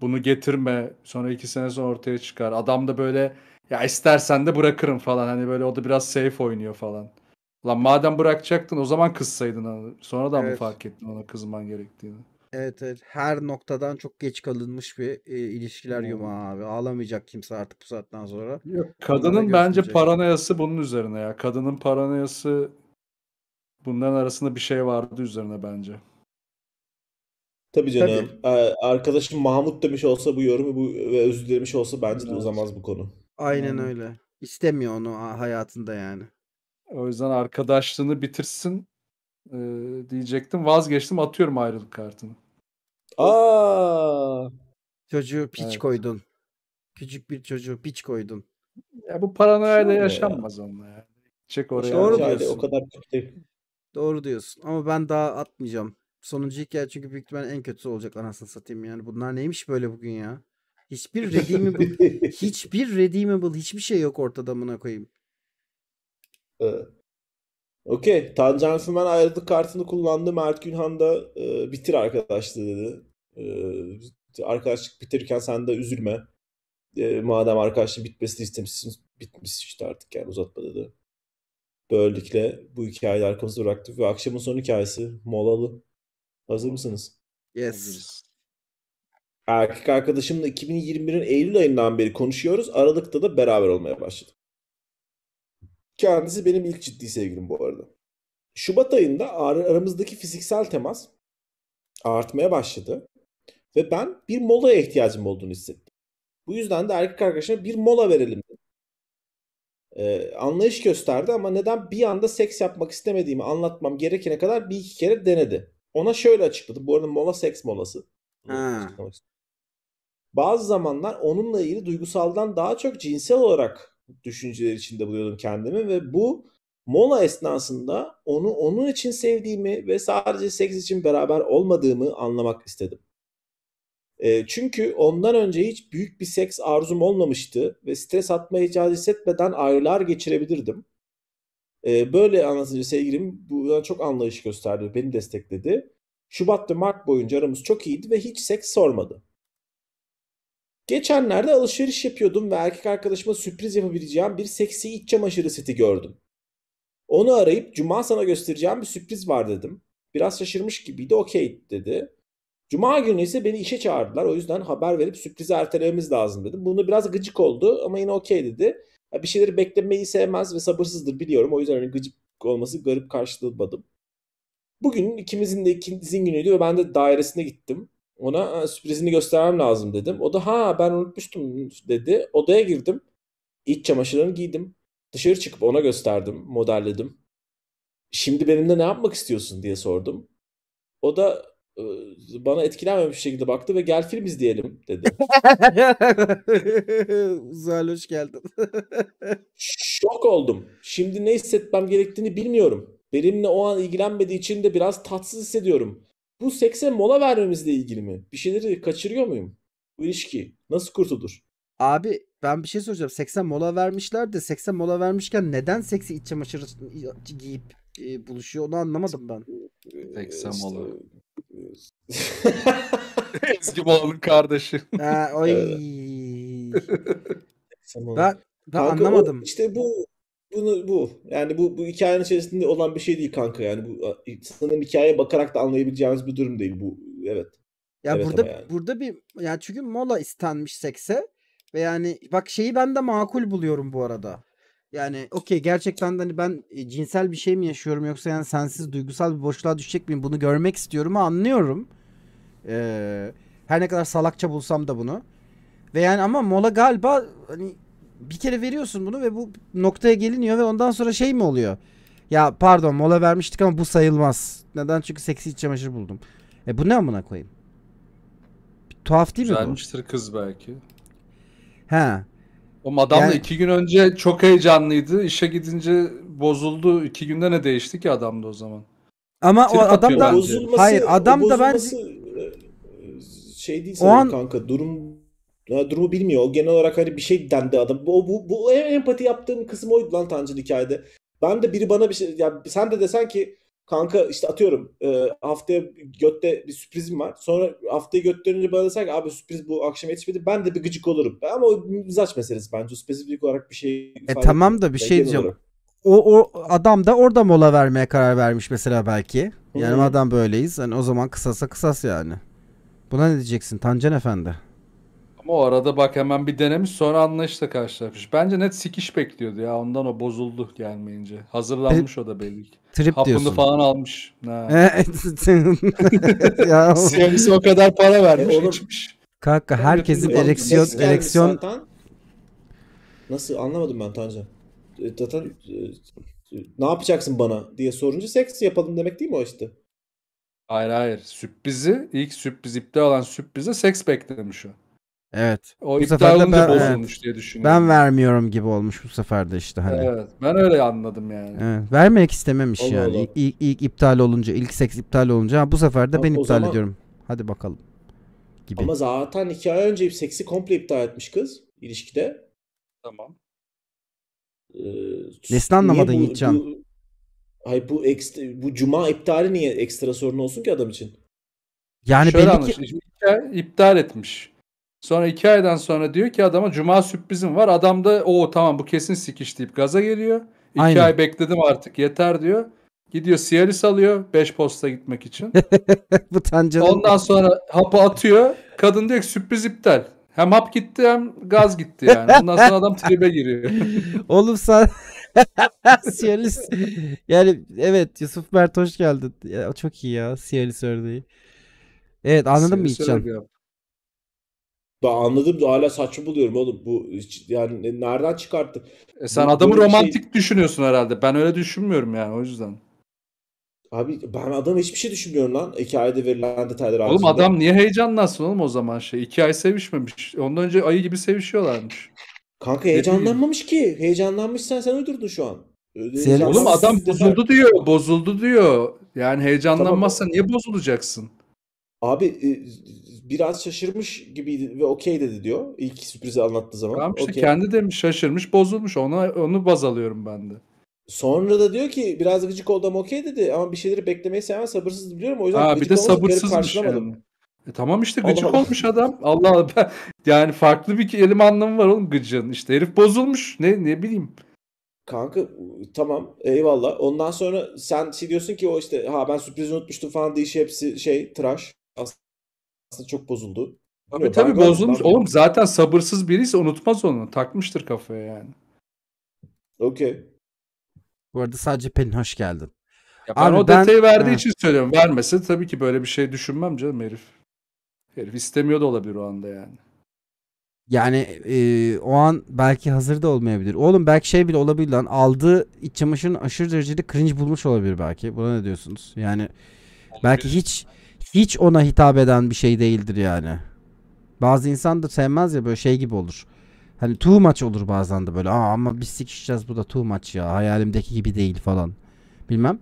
Bunu getirme sonra iki sene sonra ortaya çıkar. Adam da böyle ya istersen de bırakırım falan hani böyle o da biraz safe oynuyor falan. Lan madem bırakacaktın o zaman kızsaydın. Sonradan evet. mı fark ettin ona kızman gerektiğini? Evet, evet. Her noktadan çok geç kalınmış bir e, ilişkiler hmm. yumağı abi. Ağlamayacak kimse artık bu saatten sonra. Yok, kadının bence paranoyası bunun üzerine ya. Kadının paranoyası bundan arasında bir şey vardı üzerine bence. Tabii canım. Tabii. Arkadaşım Mahmut demiş olsa bu yorumu bu ve özür dilemiş olsa bence de uzamaz bu konu. Aynen yani. öyle. İstemiyor onu hayatında yani. O yüzden arkadaşlığını bitirsin e, diyecektim. Vazgeçtim atıyorum ayrılık kartını. Aa! Çocuğu piç evet. koydun. Küçük bir çocuğu piç koydun. Ya bu paranoyayla yaşanmaz ya. onunla ya. Çek oraya. Doğru diyorsun. O kadar kötü. Doğru diyorsun. Ama ben daha atmayacağım. Sonuncu hikaye çünkü büyük ihtimalle en kötüsü olacak anasını satayım yani. Bunlar neymiş böyle bugün ya? Hiçbir redeemable, hiçbir redeemable hiçbir şey yok ortada amına koyayım. Evet. Okey. Tancan Fümen ayrılık kartını kullandı. Mert Günhan da e, bitir arkadaşlığı dedi. E, arkadaşlık bitirirken sen de üzülme. E, madem arkadaşlık bitmesini istemişsin bitmiş işte artık yani uzatma dedi. Böylelikle bu hikayeyi arkamızda bıraktık ve akşamın son hikayesi molalı. Hazır mısınız? Yes. Erkek arkadaşımla 2021'in Eylül ayından beri konuşuyoruz. Aralıkta da beraber olmaya başladık. Kendisi benim ilk ciddi sevgilim bu arada. Şubat ayında aramızdaki fiziksel temas artmaya başladı ve ben bir molaya ihtiyacım olduğunu hissettim. Bu yüzden de erkek arkadaşına bir mola verelim dedim. Ee, anlayış gösterdi ama neden bir anda seks yapmak istemediğimi anlatmam gerekene kadar bir iki kere denedi. Ona şöyle açıkladı. Bu arada mola seks molası. Bazı zamanlar onunla ilgili duygusaldan daha çok cinsel olarak düşünceler içinde buluyordum kendimi ve bu mola esnasında onu onun için sevdiğimi ve sadece seks için beraber olmadığımı anlamak istedim. E, çünkü ondan önce hiç büyük bir seks arzum olmamıştı ve stres atma icat hissetmeden aylar geçirebilirdim. E, böyle anlatınca sevgilim buna çok anlayış gösterdi, beni destekledi. Şubat ve Mart boyunca aramız çok iyiydi ve hiç seks sormadı. Geçenlerde alışveriş yapıyordum ve erkek arkadaşıma sürpriz yapabileceğim bir seksi iç çamaşırı seti gördüm. Onu arayıp cuma sana göstereceğim bir sürpriz var dedim. Biraz şaşırmış gibiydi okey dedi. Cuma günü ise beni işe çağırdılar. O yüzden haber verip sürprizi ertelememiz lazım dedim. Bunu biraz gıcık oldu ama yine okey dedi. Bir şeyleri beklemeyi sevmez ve sabırsızdır biliyorum. O yüzden hani gıcık olması garip karşılamadım. Bugün ikimizin de ikinizin günüydü ve ben de dairesine gittim ona sürprizini göstermem lazım dedim. O da ha ben unutmuştum dedi. Odaya girdim. İç çamaşırlarını giydim. Dışarı çıkıp ona gösterdim, modelledim. Şimdi benimle ne yapmak istiyorsun diye sordum. O da bana etkilenmemiş şekilde baktı ve gel film izleyelim dedi. Uzaylı hoş geldin. Şok oldum. Şimdi ne hissetmem gerektiğini bilmiyorum. Benimle o an ilgilenmediği için de biraz tatsız hissediyorum. Bu sekse mola vermemizle ilgili mi? Bir şeyleri kaçırıyor muyum? Bu ilişki nasıl kurtulur? Abi ben bir şey soracağım. 80 mola vermişler de 80 mola vermişken neden seksi iç çamaşırı giyip e, buluşuyor onu anlamadım ben. 80 mola. Eski Molan'ın kardeşi. Ha, oy. ben, ben Kanka anlamadım. O, işte bu bunu bu. Yani bu, bu hikayenin içerisinde olan bir şey değil kanka. Yani bu sanırım hikayeye bakarak da anlayabileceğimiz bir durum değil bu. Evet. Ya evet burada yani. burada bir yani çünkü mola istenmiş sekse ve yani bak şeyi ben de makul buluyorum bu arada. Yani okey gerçekten de hani ben e, cinsel bir şey mi yaşıyorum yoksa yani sensiz duygusal bir boşluğa düşecek miyim bunu görmek istiyorum anlıyorum. Ee, her ne kadar salakça bulsam da bunu. Ve yani ama mola galiba hani bir kere veriyorsun bunu ve bu noktaya geliniyor ve ondan sonra şey mi oluyor? Ya pardon mola vermiştik ama bu sayılmaz. Neden? Çünkü seksi iç çamaşır buldum. E bu ne amına koyayım? Bir tuhaf değil Güzelmiştir mi bu? kız belki. He. O adamla yani... iki gün önce çok heyecanlıydı. İşe gidince bozuldu. İki günde ne değişti ki adamda o zaman? Ama Trip o adam da bence. hayır adam da bence şey değil o an... kanka durum Drew bilmiyor. O genel olarak hani bir şey dendi adam. O, bu, bu en empati yaptığım kısım oydu lan Tancan hikayede. Ben de biri bana bir şey... Ya sen de desen ki kanka işte atıyorum e, haftaya götte bir sürprizim var. Sonra haftaya götlenince bana desen ki abi sürpriz bu akşam yetişmedi. Ben de bir gıcık olurum. Ama o mizaç meselesi bence. Spesifik olarak bir şey... E tamam da bir şey diyeceğim. O, o adam da orada mola vermeye karar vermiş mesela belki. Yani Hı-hı. adam böyleyiz. Hani o zaman kısasa kısas yani. Buna ne diyeceksin Tancan Efendi? Ama o arada bak hemen bir denemiş sonra anlayışla karşılaşmış. Bence net sikiş bekliyordu ya ondan o bozuldu gelmeyince. Hazırlanmış e, o da belli ki. Trip Hapını diyorsun. falan almış. Ha. ya, Siyonisi o kadar para vermiş Oğlum. içmiş. Kanka herkesin Oğlum, ereksiyon ereksiyon zaten. Nasıl anlamadım ben Tanca. E, Zaten e, e, ne yapacaksın bana diye sorunca seks yapalım demek değil mi o işte? Hayır hayır sürprizi ilk sürpriz iptal olan sürprize seks beklemiş o. Evet. O bu sefer de ben, bozulmuş evet, diye düşünüyorum. Ben vermiyorum gibi olmuş bu sefer de işte hani. Evet. Ben öyle anladım yani. Evet, vermek istememiş olur, yani. Olur. İlk, ilk iptal olunca, ilk seks iptal olunca ha, bu sefer de ben iptal zaman... ediyorum. Hadi bakalım. Gibi. Ama zaten iki ay önce seksi komple iptal etmiş kız ilişkide. Tamam. Ee, Nesini anlamadın Yiğitcan? Bu, hayır bu, ekstra, bu cuma iptali niye ekstra sorun olsun ki adam için? Yani Şöyle belli ki... iptal etmiş. Sonra iki aydan sonra diyor ki adama cuma sürprizim var. Adam da o tamam bu kesin sikiş deyip gaza geliyor. İki Aynen. ay bekledim artık yeter diyor. Gidiyor Cialis alıyor 5 posta gitmek için. bu tancanın. Ondan sonra hapı atıyor. Kadın diyor ki sürpriz iptal. Hem hap gitti hem gaz gitti yani. Ondan sonra adam tribe giriyor. Oğlum sen Cialis yani evet Yusuf Mert hoş geldin. Ya, çok iyi ya Cialis örneği. Evet anladın Cialis mı İlcan? Ben anladım da hala saçma buluyorum oğlum. Bu yani nereden çıkarttı? E sen bu, adamı şey- romantik şey... düşünüyorsun herhalde. Ben öyle düşünmüyorum yani o yüzden. Abi ben adam hiçbir şey düşünmüyorum lan. Hikayede verilen detaylar Oğlum altında. adam niye heyecanlansın oğlum o zaman şey? İki ay sevişmemiş. Ondan önce ayı gibi sevişiyorlarmış. Kanka heyecanlanmamış ki. Heyecanlanmışsan sen uydurdun şu an. Sen, oğlum adam bozuldu diyor. Bozuldu diyor. Yani heyecanlanmazsan tamam. niye bozulacaksın? Abi e, biraz şaşırmış gibiydi ve okey dedi diyor. İlk sürprizi anlattığı zaman. Tamam işte okay. kendi demiş şaşırmış bozulmuş ona onu baz alıyorum ben de. Sonra da diyor ki biraz gıcık oldum okey dedi ama bir şeyleri beklemeyi sevmem sabırsız biliyorum o yüzden ha, bir de sabırsızmış yani. E tamam işte gıcık Allah olmuş adam. Allah Allah yani farklı bir kelime anlamı var oğlum gıcığın. İşte herif bozulmuş. Ne ne bileyim. Kanka tamam eyvallah. Ondan sonra sen şey diyorsun ki o işte ha ben sürprizi unutmuştum falan diye şey hepsi şey trash Aslında aslında çok bozuldu. Tabii tabii bozulmuş. Oğlum zaten sabırsız biriyse unutmaz onu. Takmıştır kafaya yani. Okey. Bu arada sadece Pelin hoş geldin. Ya ben Abi o ben... detayı verdiği ha. için söylüyorum. Vermesin tabii ki böyle bir şey düşünmem canım herif. Herif istemiyor da olabilir o anda yani. Yani e, o an belki hazır da olmayabilir. Oğlum belki şey bile olabilir lan. Aldığı iç çamaşırını aşırı derecede cringe bulmuş olabilir belki. Buna ne diyorsunuz? Yani belki hiç hiç ona hitap eden bir şey değildir yani. Bazı insan da sevmez ya böyle şey gibi olur. Hani too much olur bazen de böyle. Aa ama biz sıkışacağız bu da too much ya. Hayalimdeki gibi değil falan. Bilmem.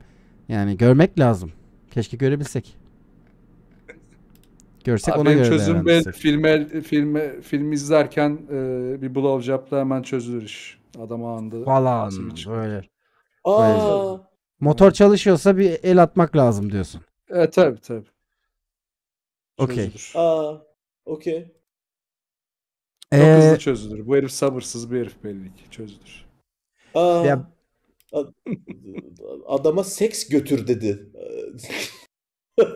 Yani görmek lazım. Keşke görebilsek. Görsek Abi ona göre çözüm ben filme, filme, film izlerken e, bir blowjob'la hemen çözülür iş. Adam anında. Falan böyle. Aa. Böyle. Motor çalışıyorsa bir el atmak lazım diyorsun. E tabi tabi. Okay. Çözülür. Aa, okey. Ee, Çok ee... hızlı çözülür. Bu herif sabırsız bir herif belli ki. Çözülür. Aa, ya... adama seks götür dedi.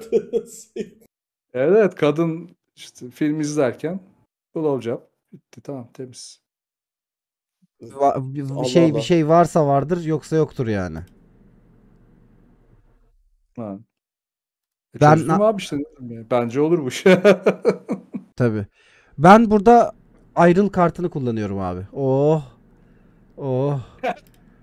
evet kadın işte film izlerken blowjob bitti tamam temiz. Va- bir Allah şey Allah. bir şey varsa vardır yoksa yoktur yani. Ha. E ben Çözdüm abi işte. Bence olur bu şey. Tabii. Ben burada ayrıl kartını kullanıyorum abi. Oh. Oh.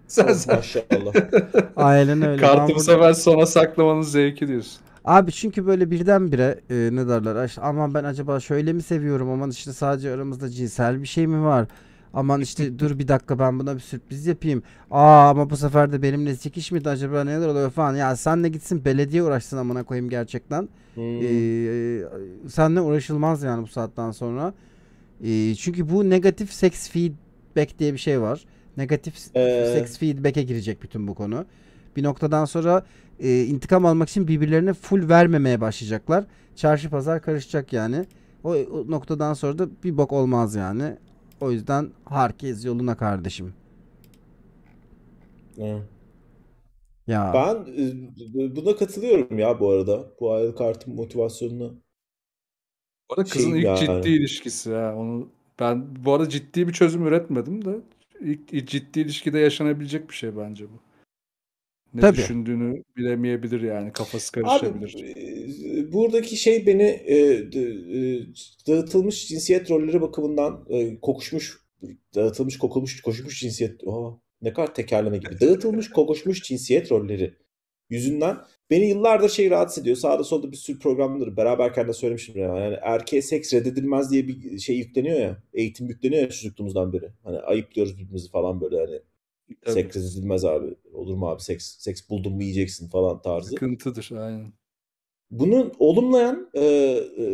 sen sen. Oh, maşallah. Aynen öyle. Kartı bu sefer sona saklamanın zevki diyorsun. Abi çünkü böyle birdenbire e, ne derler aman ben acaba şöyle mi seviyorum aman işte sadece aramızda cinsel bir şey mi var? Aman işte dur bir dakika ben buna bir sürpriz yapayım. Aa ama bu sefer de benimle çekişmedi acaba neler oluyor falan. Ya sen senle gitsin belediye uğraşsın amına koyayım gerçekten. Hmm. Ee, senle uğraşılmaz yani bu saatten sonra. Ee, çünkü bu negatif sex feedback diye bir şey var. Negatif ee... sex feedback'e girecek bütün bu konu. Bir noktadan sonra e, intikam almak için birbirlerine full vermemeye başlayacaklar. Çarşı pazar karışacak yani. O, o noktadan sonra da bir bok olmaz yani. O yüzden herkes yoluna kardeşim. Evet. Ya. Ben e, buna katılıyorum ya bu arada. Bu ayrılık artı motivasyonunu. Bu arada kızın şey ilk yani. ciddi ilişkisi ya. Onu ben bu arada ciddi bir çözüm üretmedim de ilk, ilk ciddi ilişkide yaşanabilecek bir şey bence bu ne Tabii. düşündüğünü bilemeyebilir yani kafası karışabilir. Abi, e, buradaki şey beni e, e, dağıtılmış cinsiyet rolleri bakımından e, kokuşmuş dağıtılmış kokulmuş koşmuş cinsiyet oh, ne kadar tekerleme gibi dağıtılmış kokuşmuş cinsiyet rolleri yüzünden beni yıllardır şey rahatsız ediyor. Sağda solda bir sürü programdır beraberken de söylemişim Ya. Yani erkeğe seks reddedilmez diye bir şey yükleniyor ya. Eğitim yükleniyor ya çocukluğumuzdan beri. Hani ayıp diyoruz birbirimizi falan böyle hani. Seks reddedilmez abi olur mu abi seks, seks buldun mu yiyeceksin falan tarzı. Sıkıntıdır aynen. Bunun olumlayan e, e,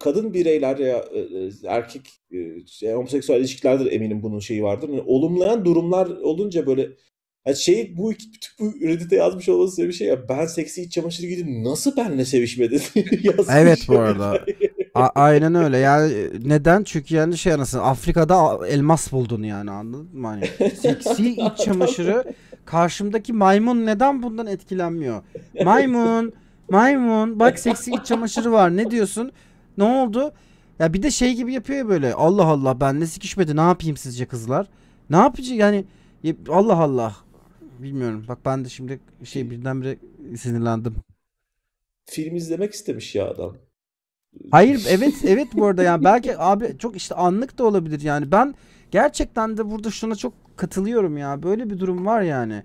kadın bireyler ya e, e erkek e, şey, homoseksüel ilişkilerdir eminim bunun şeyi vardır. Yani olumlayan durumlar olunca böyle yani şey bu iki bu Reddit'e yazmış olması bir şey ya ben seksi iç çamaşırı gidip nasıl benle sevişmedin yazmış. Evet bu arada. A- aynen öyle. Yani e, neden? Çünkü yani şey anasını Afrika'da elmas buldun yani anladın mı? Hani seksi iç çamaşırı karşımdaki maymun neden bundan etkilenmiyor? Maymun, maymun bak seksi iç çamaşırı var. Ne diyorsun? Ne oldu? Ya bir de şey gibi yapıyor ya böyle. Allah Allah ben ne sikişmedi ne yapayım sizce kızlar? Ne yapıcı yani Allah Allah. Bilmiyorum. Bak ben de şimdi şey birdenbire sinirlendim. Film izlemek istemiş ya adam. Hayır evet evet bu arada yani belki abi çok işte anlık da olabilir yani ben gerçekten de burada şuna çok katılıyorum ya böyle bir durum var yani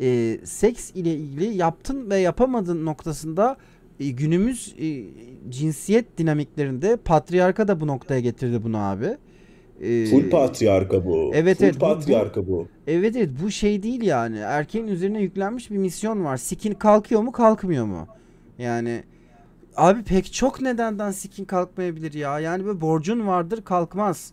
e, seks ile ilgili yaptın ve yapamadın noktasında e, günümüz e, cinsiyet dinamiklerinde patriarka da bu noktaya getirdi bunu abi. Ee, Full patriarka bu. Evet Full evet. patriarka bu, bu. Evet evet bu şey değil yani erkeğin üzerine yüklenmiş bir misyon var. Sikin kalkıyor mu kalkmıyor mu? Yani Abi pek çok nedenden skin kalkmayabilir ya. Yani böyle borcun vardır kalkmaz.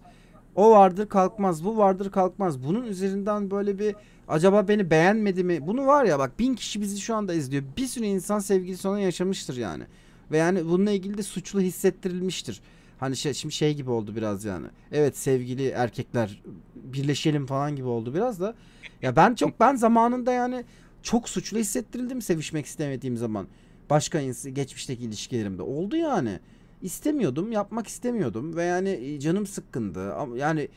O vardır kalkmaz. Bu vardır kalkmaz. Bunun üzerinden böyle bir acaba beni beğenmedi mi? Bunu var ya bak bin kişi bizi şu anda izliyor. Bir sürü insan sevgili olan yaşamıştır yani. Ve yani bununla ilgili de suçlu hissettirilmiştir. Hani şey, şimdi şey gibi oldu biraz yani. Evet sevgili erkekler birleşelim falan gibi oldu biraz da. Ya ben çok ben zamanında yani çok suçlu hissettirildim sevişmek istemediğim zaman başka geçmişteki ilişkilerimde oldu yani. İstemiyordum, yapmak istemiyordum ve yani e, canım sıkkındı. Yani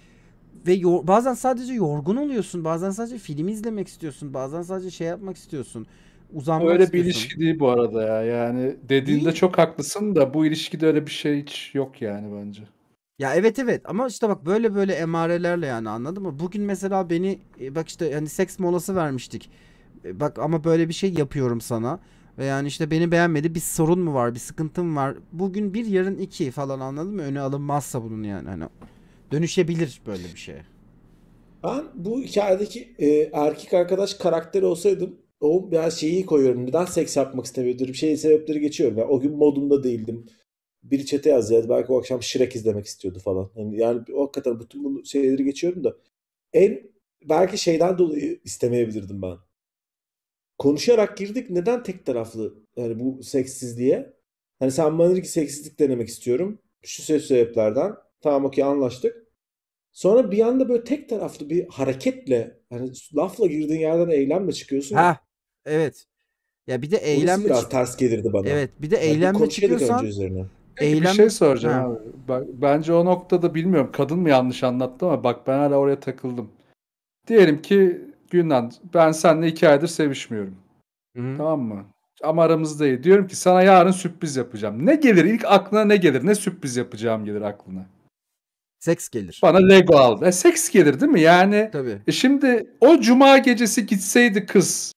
ve yor- bazen sadece yorgun oluyorsun, bazen sadece film izlemek istiyorsun, bazen sadece şey yapmak istiyorsun. Uzanmak öyle istiyorsun. bir ilişki değil bu arada ya. Yani dediğinde Değil. çok haklısın da bu ilişkide öyle bir şey hiç yok yani bence. Ya evet evet ama işte bak böyle böyle emarelerle yani anladın mı? Bugün mesela beni e, bak işte hani seks molası vermiştik. E, bak ama böyle bir şey yapıyorum sana. Ve yani işte beni beğenmedi bir sorun mu var bir sıkıntım var. Bugün bir yarın iki falan anladın mı? Öne alınmazsa bunun yani hani dönüşebilir böyle bir şey. Ben bu hikayedeki e, erkek arkadaş karakteri olsaydım o ben şeyi koyuyorum. Neden seks yapmak istemiyordum Bir şeyin sebepleri geçiyorum. Yani o gün modumda değildim. Bir çete yaz ya. Belki o akşam Şirek izlemek istiyordu falan. Yani, yani o kadar bütün bu şeyleri geçiyorum da. En belki şeyden dolayı istemeyebilirdim ben konuşarak girdik. Neden tek taraflı yani bu seksizliğe? Hani sen bana ki seksizlik denemek istiyorum. Şu sebeplerden. Tamam okey anlaştık. Sonra bir anda böyle tek taraflı bir hareketle hani lafla girdiğin yerden eylemle çıkıyorsun. Ha evet. Ya bir de eylemle biraz çık- ters gelirdi bana. Evet bir de yani eylemle çıkıyorsan üzerine. Eylem... bir şey soracağım abi. bence o noktada bilmiyorum kadın mı yanlış anlattı ama bak ben hala oraya takıldım. Diyelim ki Günland ben seninle iki aydır sevişmiyorum. Hı-hı. Tamam mı? Ama aramızda iyi. Diyorum ki sana yarın sürpriz yapacağım. Ne gelir ilk aklına ne gelir? Ne sürpriz yapacağım gelir aklına? Seks gelir. Bana Lego aldı. E, seks gelir değil mi? Yani Tabii. E, şimdi o cuma gecesi gitseydi kız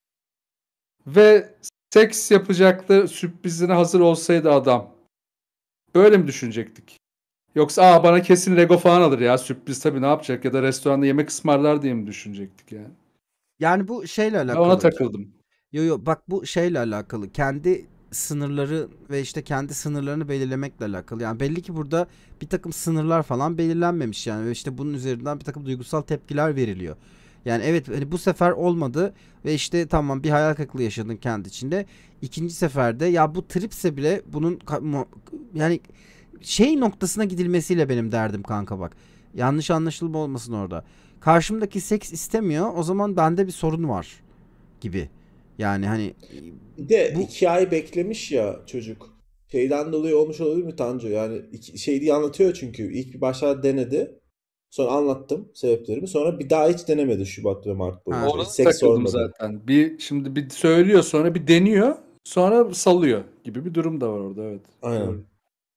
ve seks yapacaktı sürprizine hazır olsaydı adam. Böyle mi düşünecektik? Yoksa aa bana kesin Lego falan alır ya sürpriz tabii ne yapacak ya da restoranda yemek ısmarlar diye mi düşünecektik yani? Yani bu şeyle alakalı. Ben ona takıldım. Yo yo bak bu şeyle alakalı. Kendi sınırları ve işte kendi sınırlarını belirlemekle alakalı. Yani belli ki burada bir takım sınırlar falan belirlenmemiş yani ve işte bunun üzerinden bir takım duygusal tepkiler veriliyor. Yani evet hani bu sefer olmadı ve işte tamam bir hayal kırıklığı yaşadın kendi içinde. İkinci seferde ya bu tripse bile bunun yani şey noktasına gidilmesiyle benim derdim kanka bak. Yanlış anlaşılma olmasın orada karşımdaki seks istemiyor o zaman bende bir sorun var gibi. Yani hani bir de bu... iki ay beklemiş ya çocuk. Şeyden dolayı olmuş olabilir mi Tanju? Yani iki, şey diye anlatıyor çünkü. ilk bir başta denedi. Sonra anlattım sebeplerimi. Sonra bir daha hiç denemedi Şubat ve Mart boyunca. Ona Seks sormadı. zaten. Bir şimdi bir söylüyor sonra bir deniyor. Sonra salıyor gibi bir durum da var orada evet. Aynen.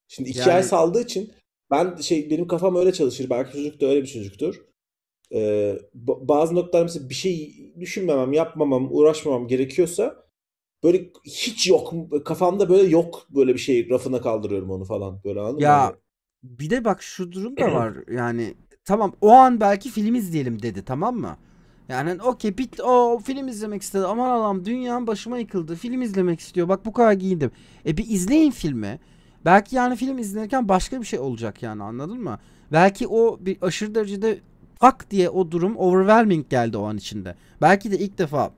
Şimdi iki yani... ay saldığı için ben şey benim kafam öyle çalışır. Belki çocuk da öyle bir çocuktur e, bazı noktalar mesela bir şey düşünmemem, yapmamam, uğraşmamam gerekiyorsa böyle hiç yok kafamda böyle yok böyle bir şey rafına kaldırıyorum onu falan böyle anladın ya, mı? Hani bir de bak şu durum da var yani tamam o an belki film izleyelim dedi tamam mı? Yani okey bit o film izlemek istedi aman Allah'ım dünyam başıma yıkıldı film izlemek istiyor bak bu kadar giyindim. E bir izleyin filmi. Belki yani film izlerken başka bir şey olacak yani anladın mı? Belki o bir aşırı derecede tak diye o durum overwhelming geldi o an içinde. Belki de ilk defa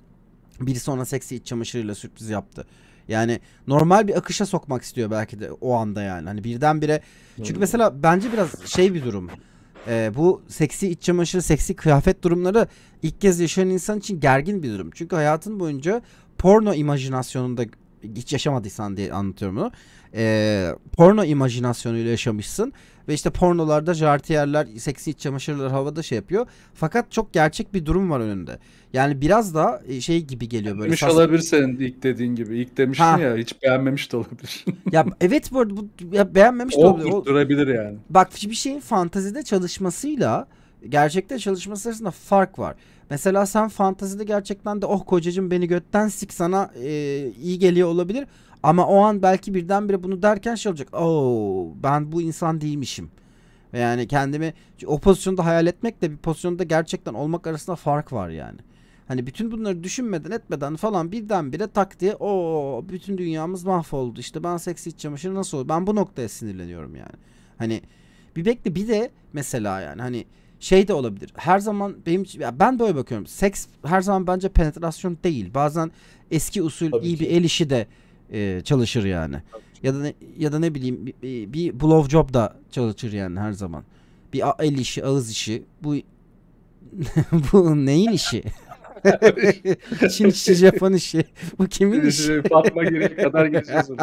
biri ona seksi iç çamaşırıyla sürpriz yaptı. Yani normal bir akışa sokmak istiyor belki de o anda yani. Hani birdenbire. Çünkü mesela bence biraz şey bir durum. Ee, bu seksi iç çamaşırı, seksi kıyafet durumları ilk kez yaşayan insan için gergin bir durum. Çünkü hayatın boyunca porno imajinasyonunda hiç yaşamadıysan diye anlatıyorum bunu. Ee, porno imajinasyonuyla yaşamışsın ve işte pornolarda jartiyerler, seksi iç çamaşırlar havada şey yapıyor. Fakat çok gerçek bir durum var önünde. Yani biraz da e, şey gibi geliyor böyle. Demiş sas... olabilir senin ilk dediğin gibi. İlk demiştin ha. ya hiç beğenmemiş de olabilir. ya evet bu arada bu, ya beğenmemiş de olabilir. O durabilir yani. Bak bir şeyin fantazide çalışmasıyla gerçekte çalışması arasında fark var. Mesela sen fantazide gerçekten de oh kocacım beni götten sik sana e, iyi geliyor olabilir. Ama o an belki birdenbire bunu derken şey olacak. Oo ben bu insan değilmişim. Yani kendimi o pozisyonda hayal etmekle bir pozisyonda gerçekten olmak arasında fark var yani. Hani bütün bunları düşünmeden etmeden falan birdenbire tak diye o bütün dünyamız mahvoldu. İşte ben seksi iç çamaşırı nasıl olur? Ben bu noktaya sinirleniyorum yani. Hani bir bekle bir de mesela yani hani şey de olabilir. Her zaman benim ya ben böyle bakıyorum. Seks her zaman bence penetrasyon değil. Bazen eski usul Tabii iyi ki. bir el işi de e, çalışır yani. Ya da ne, ya da ne bileyim bir, bir blow job da çalışır yani her zaman. Bir el işi, ağız işi. Bu bu neyin işi? Çin işi, Japon işi. Bu kimin işi? Fatma girip kadar geçiyorsun.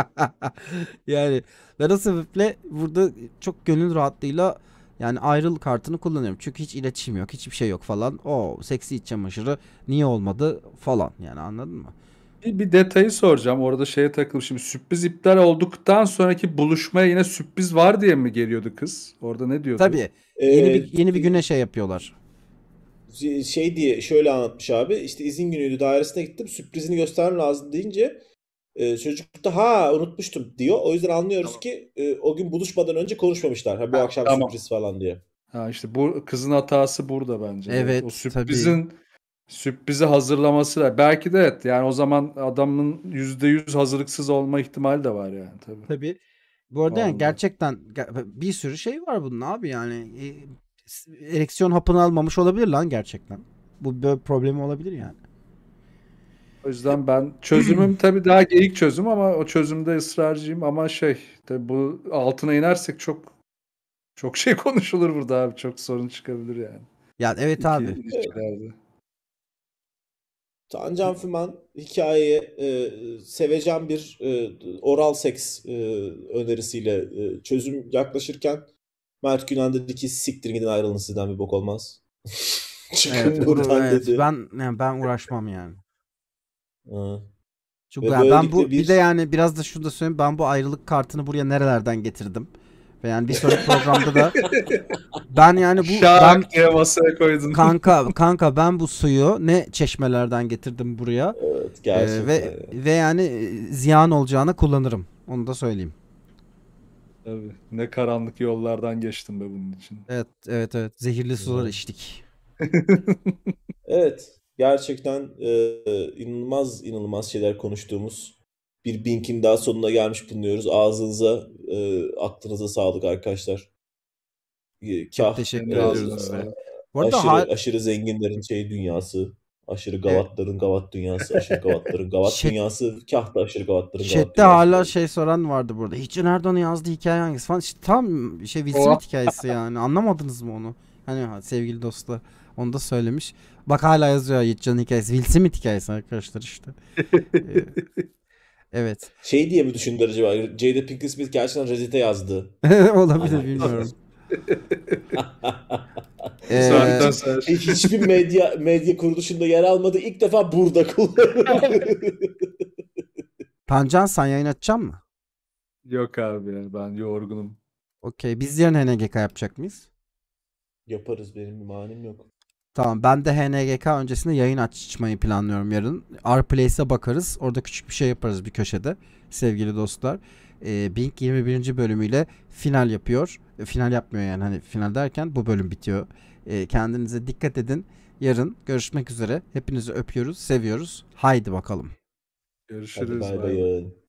yani ben o sebeple burada çok gönül rahatlığıyla yani ayrıl kartını kullanıyorum. Çünkü hiç iletişim yok, hiçbir şey yok falan. O seksi iç çamaşırı niye olmadı falan yani anladın mı? Bir, bir detayı soracağım. Orada şeye takılmış. Şimdi sürpriz iptal olduktan sonraki buluşmaya yine sürpriz var diye mi geliyordu kız? Orada ne diyordu? Tabii. Ee, yeni, bir, yeni bir e, güne şey yapıyorlar. şey diye şöyle anlatmış abi. İşte izin günüydü dairesine gittim. Sürprizini göstermem lazım deyince e, çocuk da ha unutmuştum diyor. O yüzden anlıyoruz ki e, o gün buluşmadan önce konuşmamışlar. Ha bu akşam tamam. sürpriz falan diye. Ha işte bu kızın hatası burada bence. Evet, O sürprizin sürprizi hazırlaması da belki de evet yani o zaman adamın yüzde yüz hazırlıksız olma ihtimali de var yani tabii. Tabii. Bu arada yani gerçekten bir sürü şey var bunun abi yani e, ereksiyon hapını almamış olabilir lan gerçekten. Bu böyle problemi olabilir yani. O yüzden ben çözümüm tabii daha geyik çözüm ama o çözümde ısrarcıyım ama şey tabii bu altına inersek çok çok şey konuşulur burada abi çok sorun çıkabilir yani. Yani evet abi. Tancan Fümen hikayeyi e, sevecen bir e, oral seks e, önerisiyle e, çözüm yaklaşırken Mert Gülen dedi ki siktir gidin ayrılın sizden bir bok olmaz. Çıkın evet, buradan evet. dedi. Ben, yani ben uğraşmam yani. Ha. Çok ben bu bir... bir de yani biraz da şunu da söyleyeyim ben bu ayrılık kartını buraya nerelerden getirdim? Ve yani bir sonraki programda da ben yani bu Şak ben, diye masaya koydun. Kanka kanka ben bu suyu ne çeşmelerden getirdim buraya. Evet ee, gerçekten. Ee, ve ve yani e, ziyan olacağına kullanırım. Onu da söyleyeyim. Tabii. Ne karanlık yollardan geçtim be bunun için. Evet evet evet. Zehirli sular evet. içtik. evet. Gerçekten e, inanılmaz inanılmaz şeyler konuştuğumuz bir Bink'in daha sonuna gelmiş bulunuyoruz. Ağzınıza, e, aklınıza sağlık arkadaşlar. Kah, Çok teşekkür e, ediyoruz. E, aşırı, aşırı zenginlerin şey dünyası. Aşırı e, gavatların gavat dünyası, aşırı gavatların gavat dünyası, kah da aşırı gavatların Şette gavat dünyası. hala şey soran vardı burada. Hiç Erdoğan'ın yazdı hikaye hangisi falan. İşte tam şey Will Smith hikayesi yani. Anlamadınız mı onu? Hani sevgili dostlar onu da söylemiş. Bak hala yazıyor Yiğitcan'ın hikayesi. Will Smith hikayesi arkadaşlar işte. Evet. Şey diye mi düşündüler acaba? Jada Pinkett Smith gerçekten rezite yazdı. Olabilir bilmiyorum. ee, hiçbir medya medya kuruluşunda yer almadı. İlk defa burada kullanıldı. Pancan sen yayın açacaksın mı? Yok abi ben yorgunum. Okey biz yarın HNGK yapacak mıyız? Yaparız benim manim yok. Tamam ben de HNGK öncesinde yayın açmayı planlıyorum yarın. Rplace'e bakarız. Orada küçük bir şey yaparız bir köşede sevgili dostlar. E, Bing 21. bölümüyle final yapıyor. E, final yapmıyor yani hani final derken bu bölüm bitiyor. E, kendinize dikkat edin. Yarın görüşmek üzere. Hepinizi öpüyoruz, seviyoruz. Haydi bakalım. Görüşürüz. Hadi bay bay.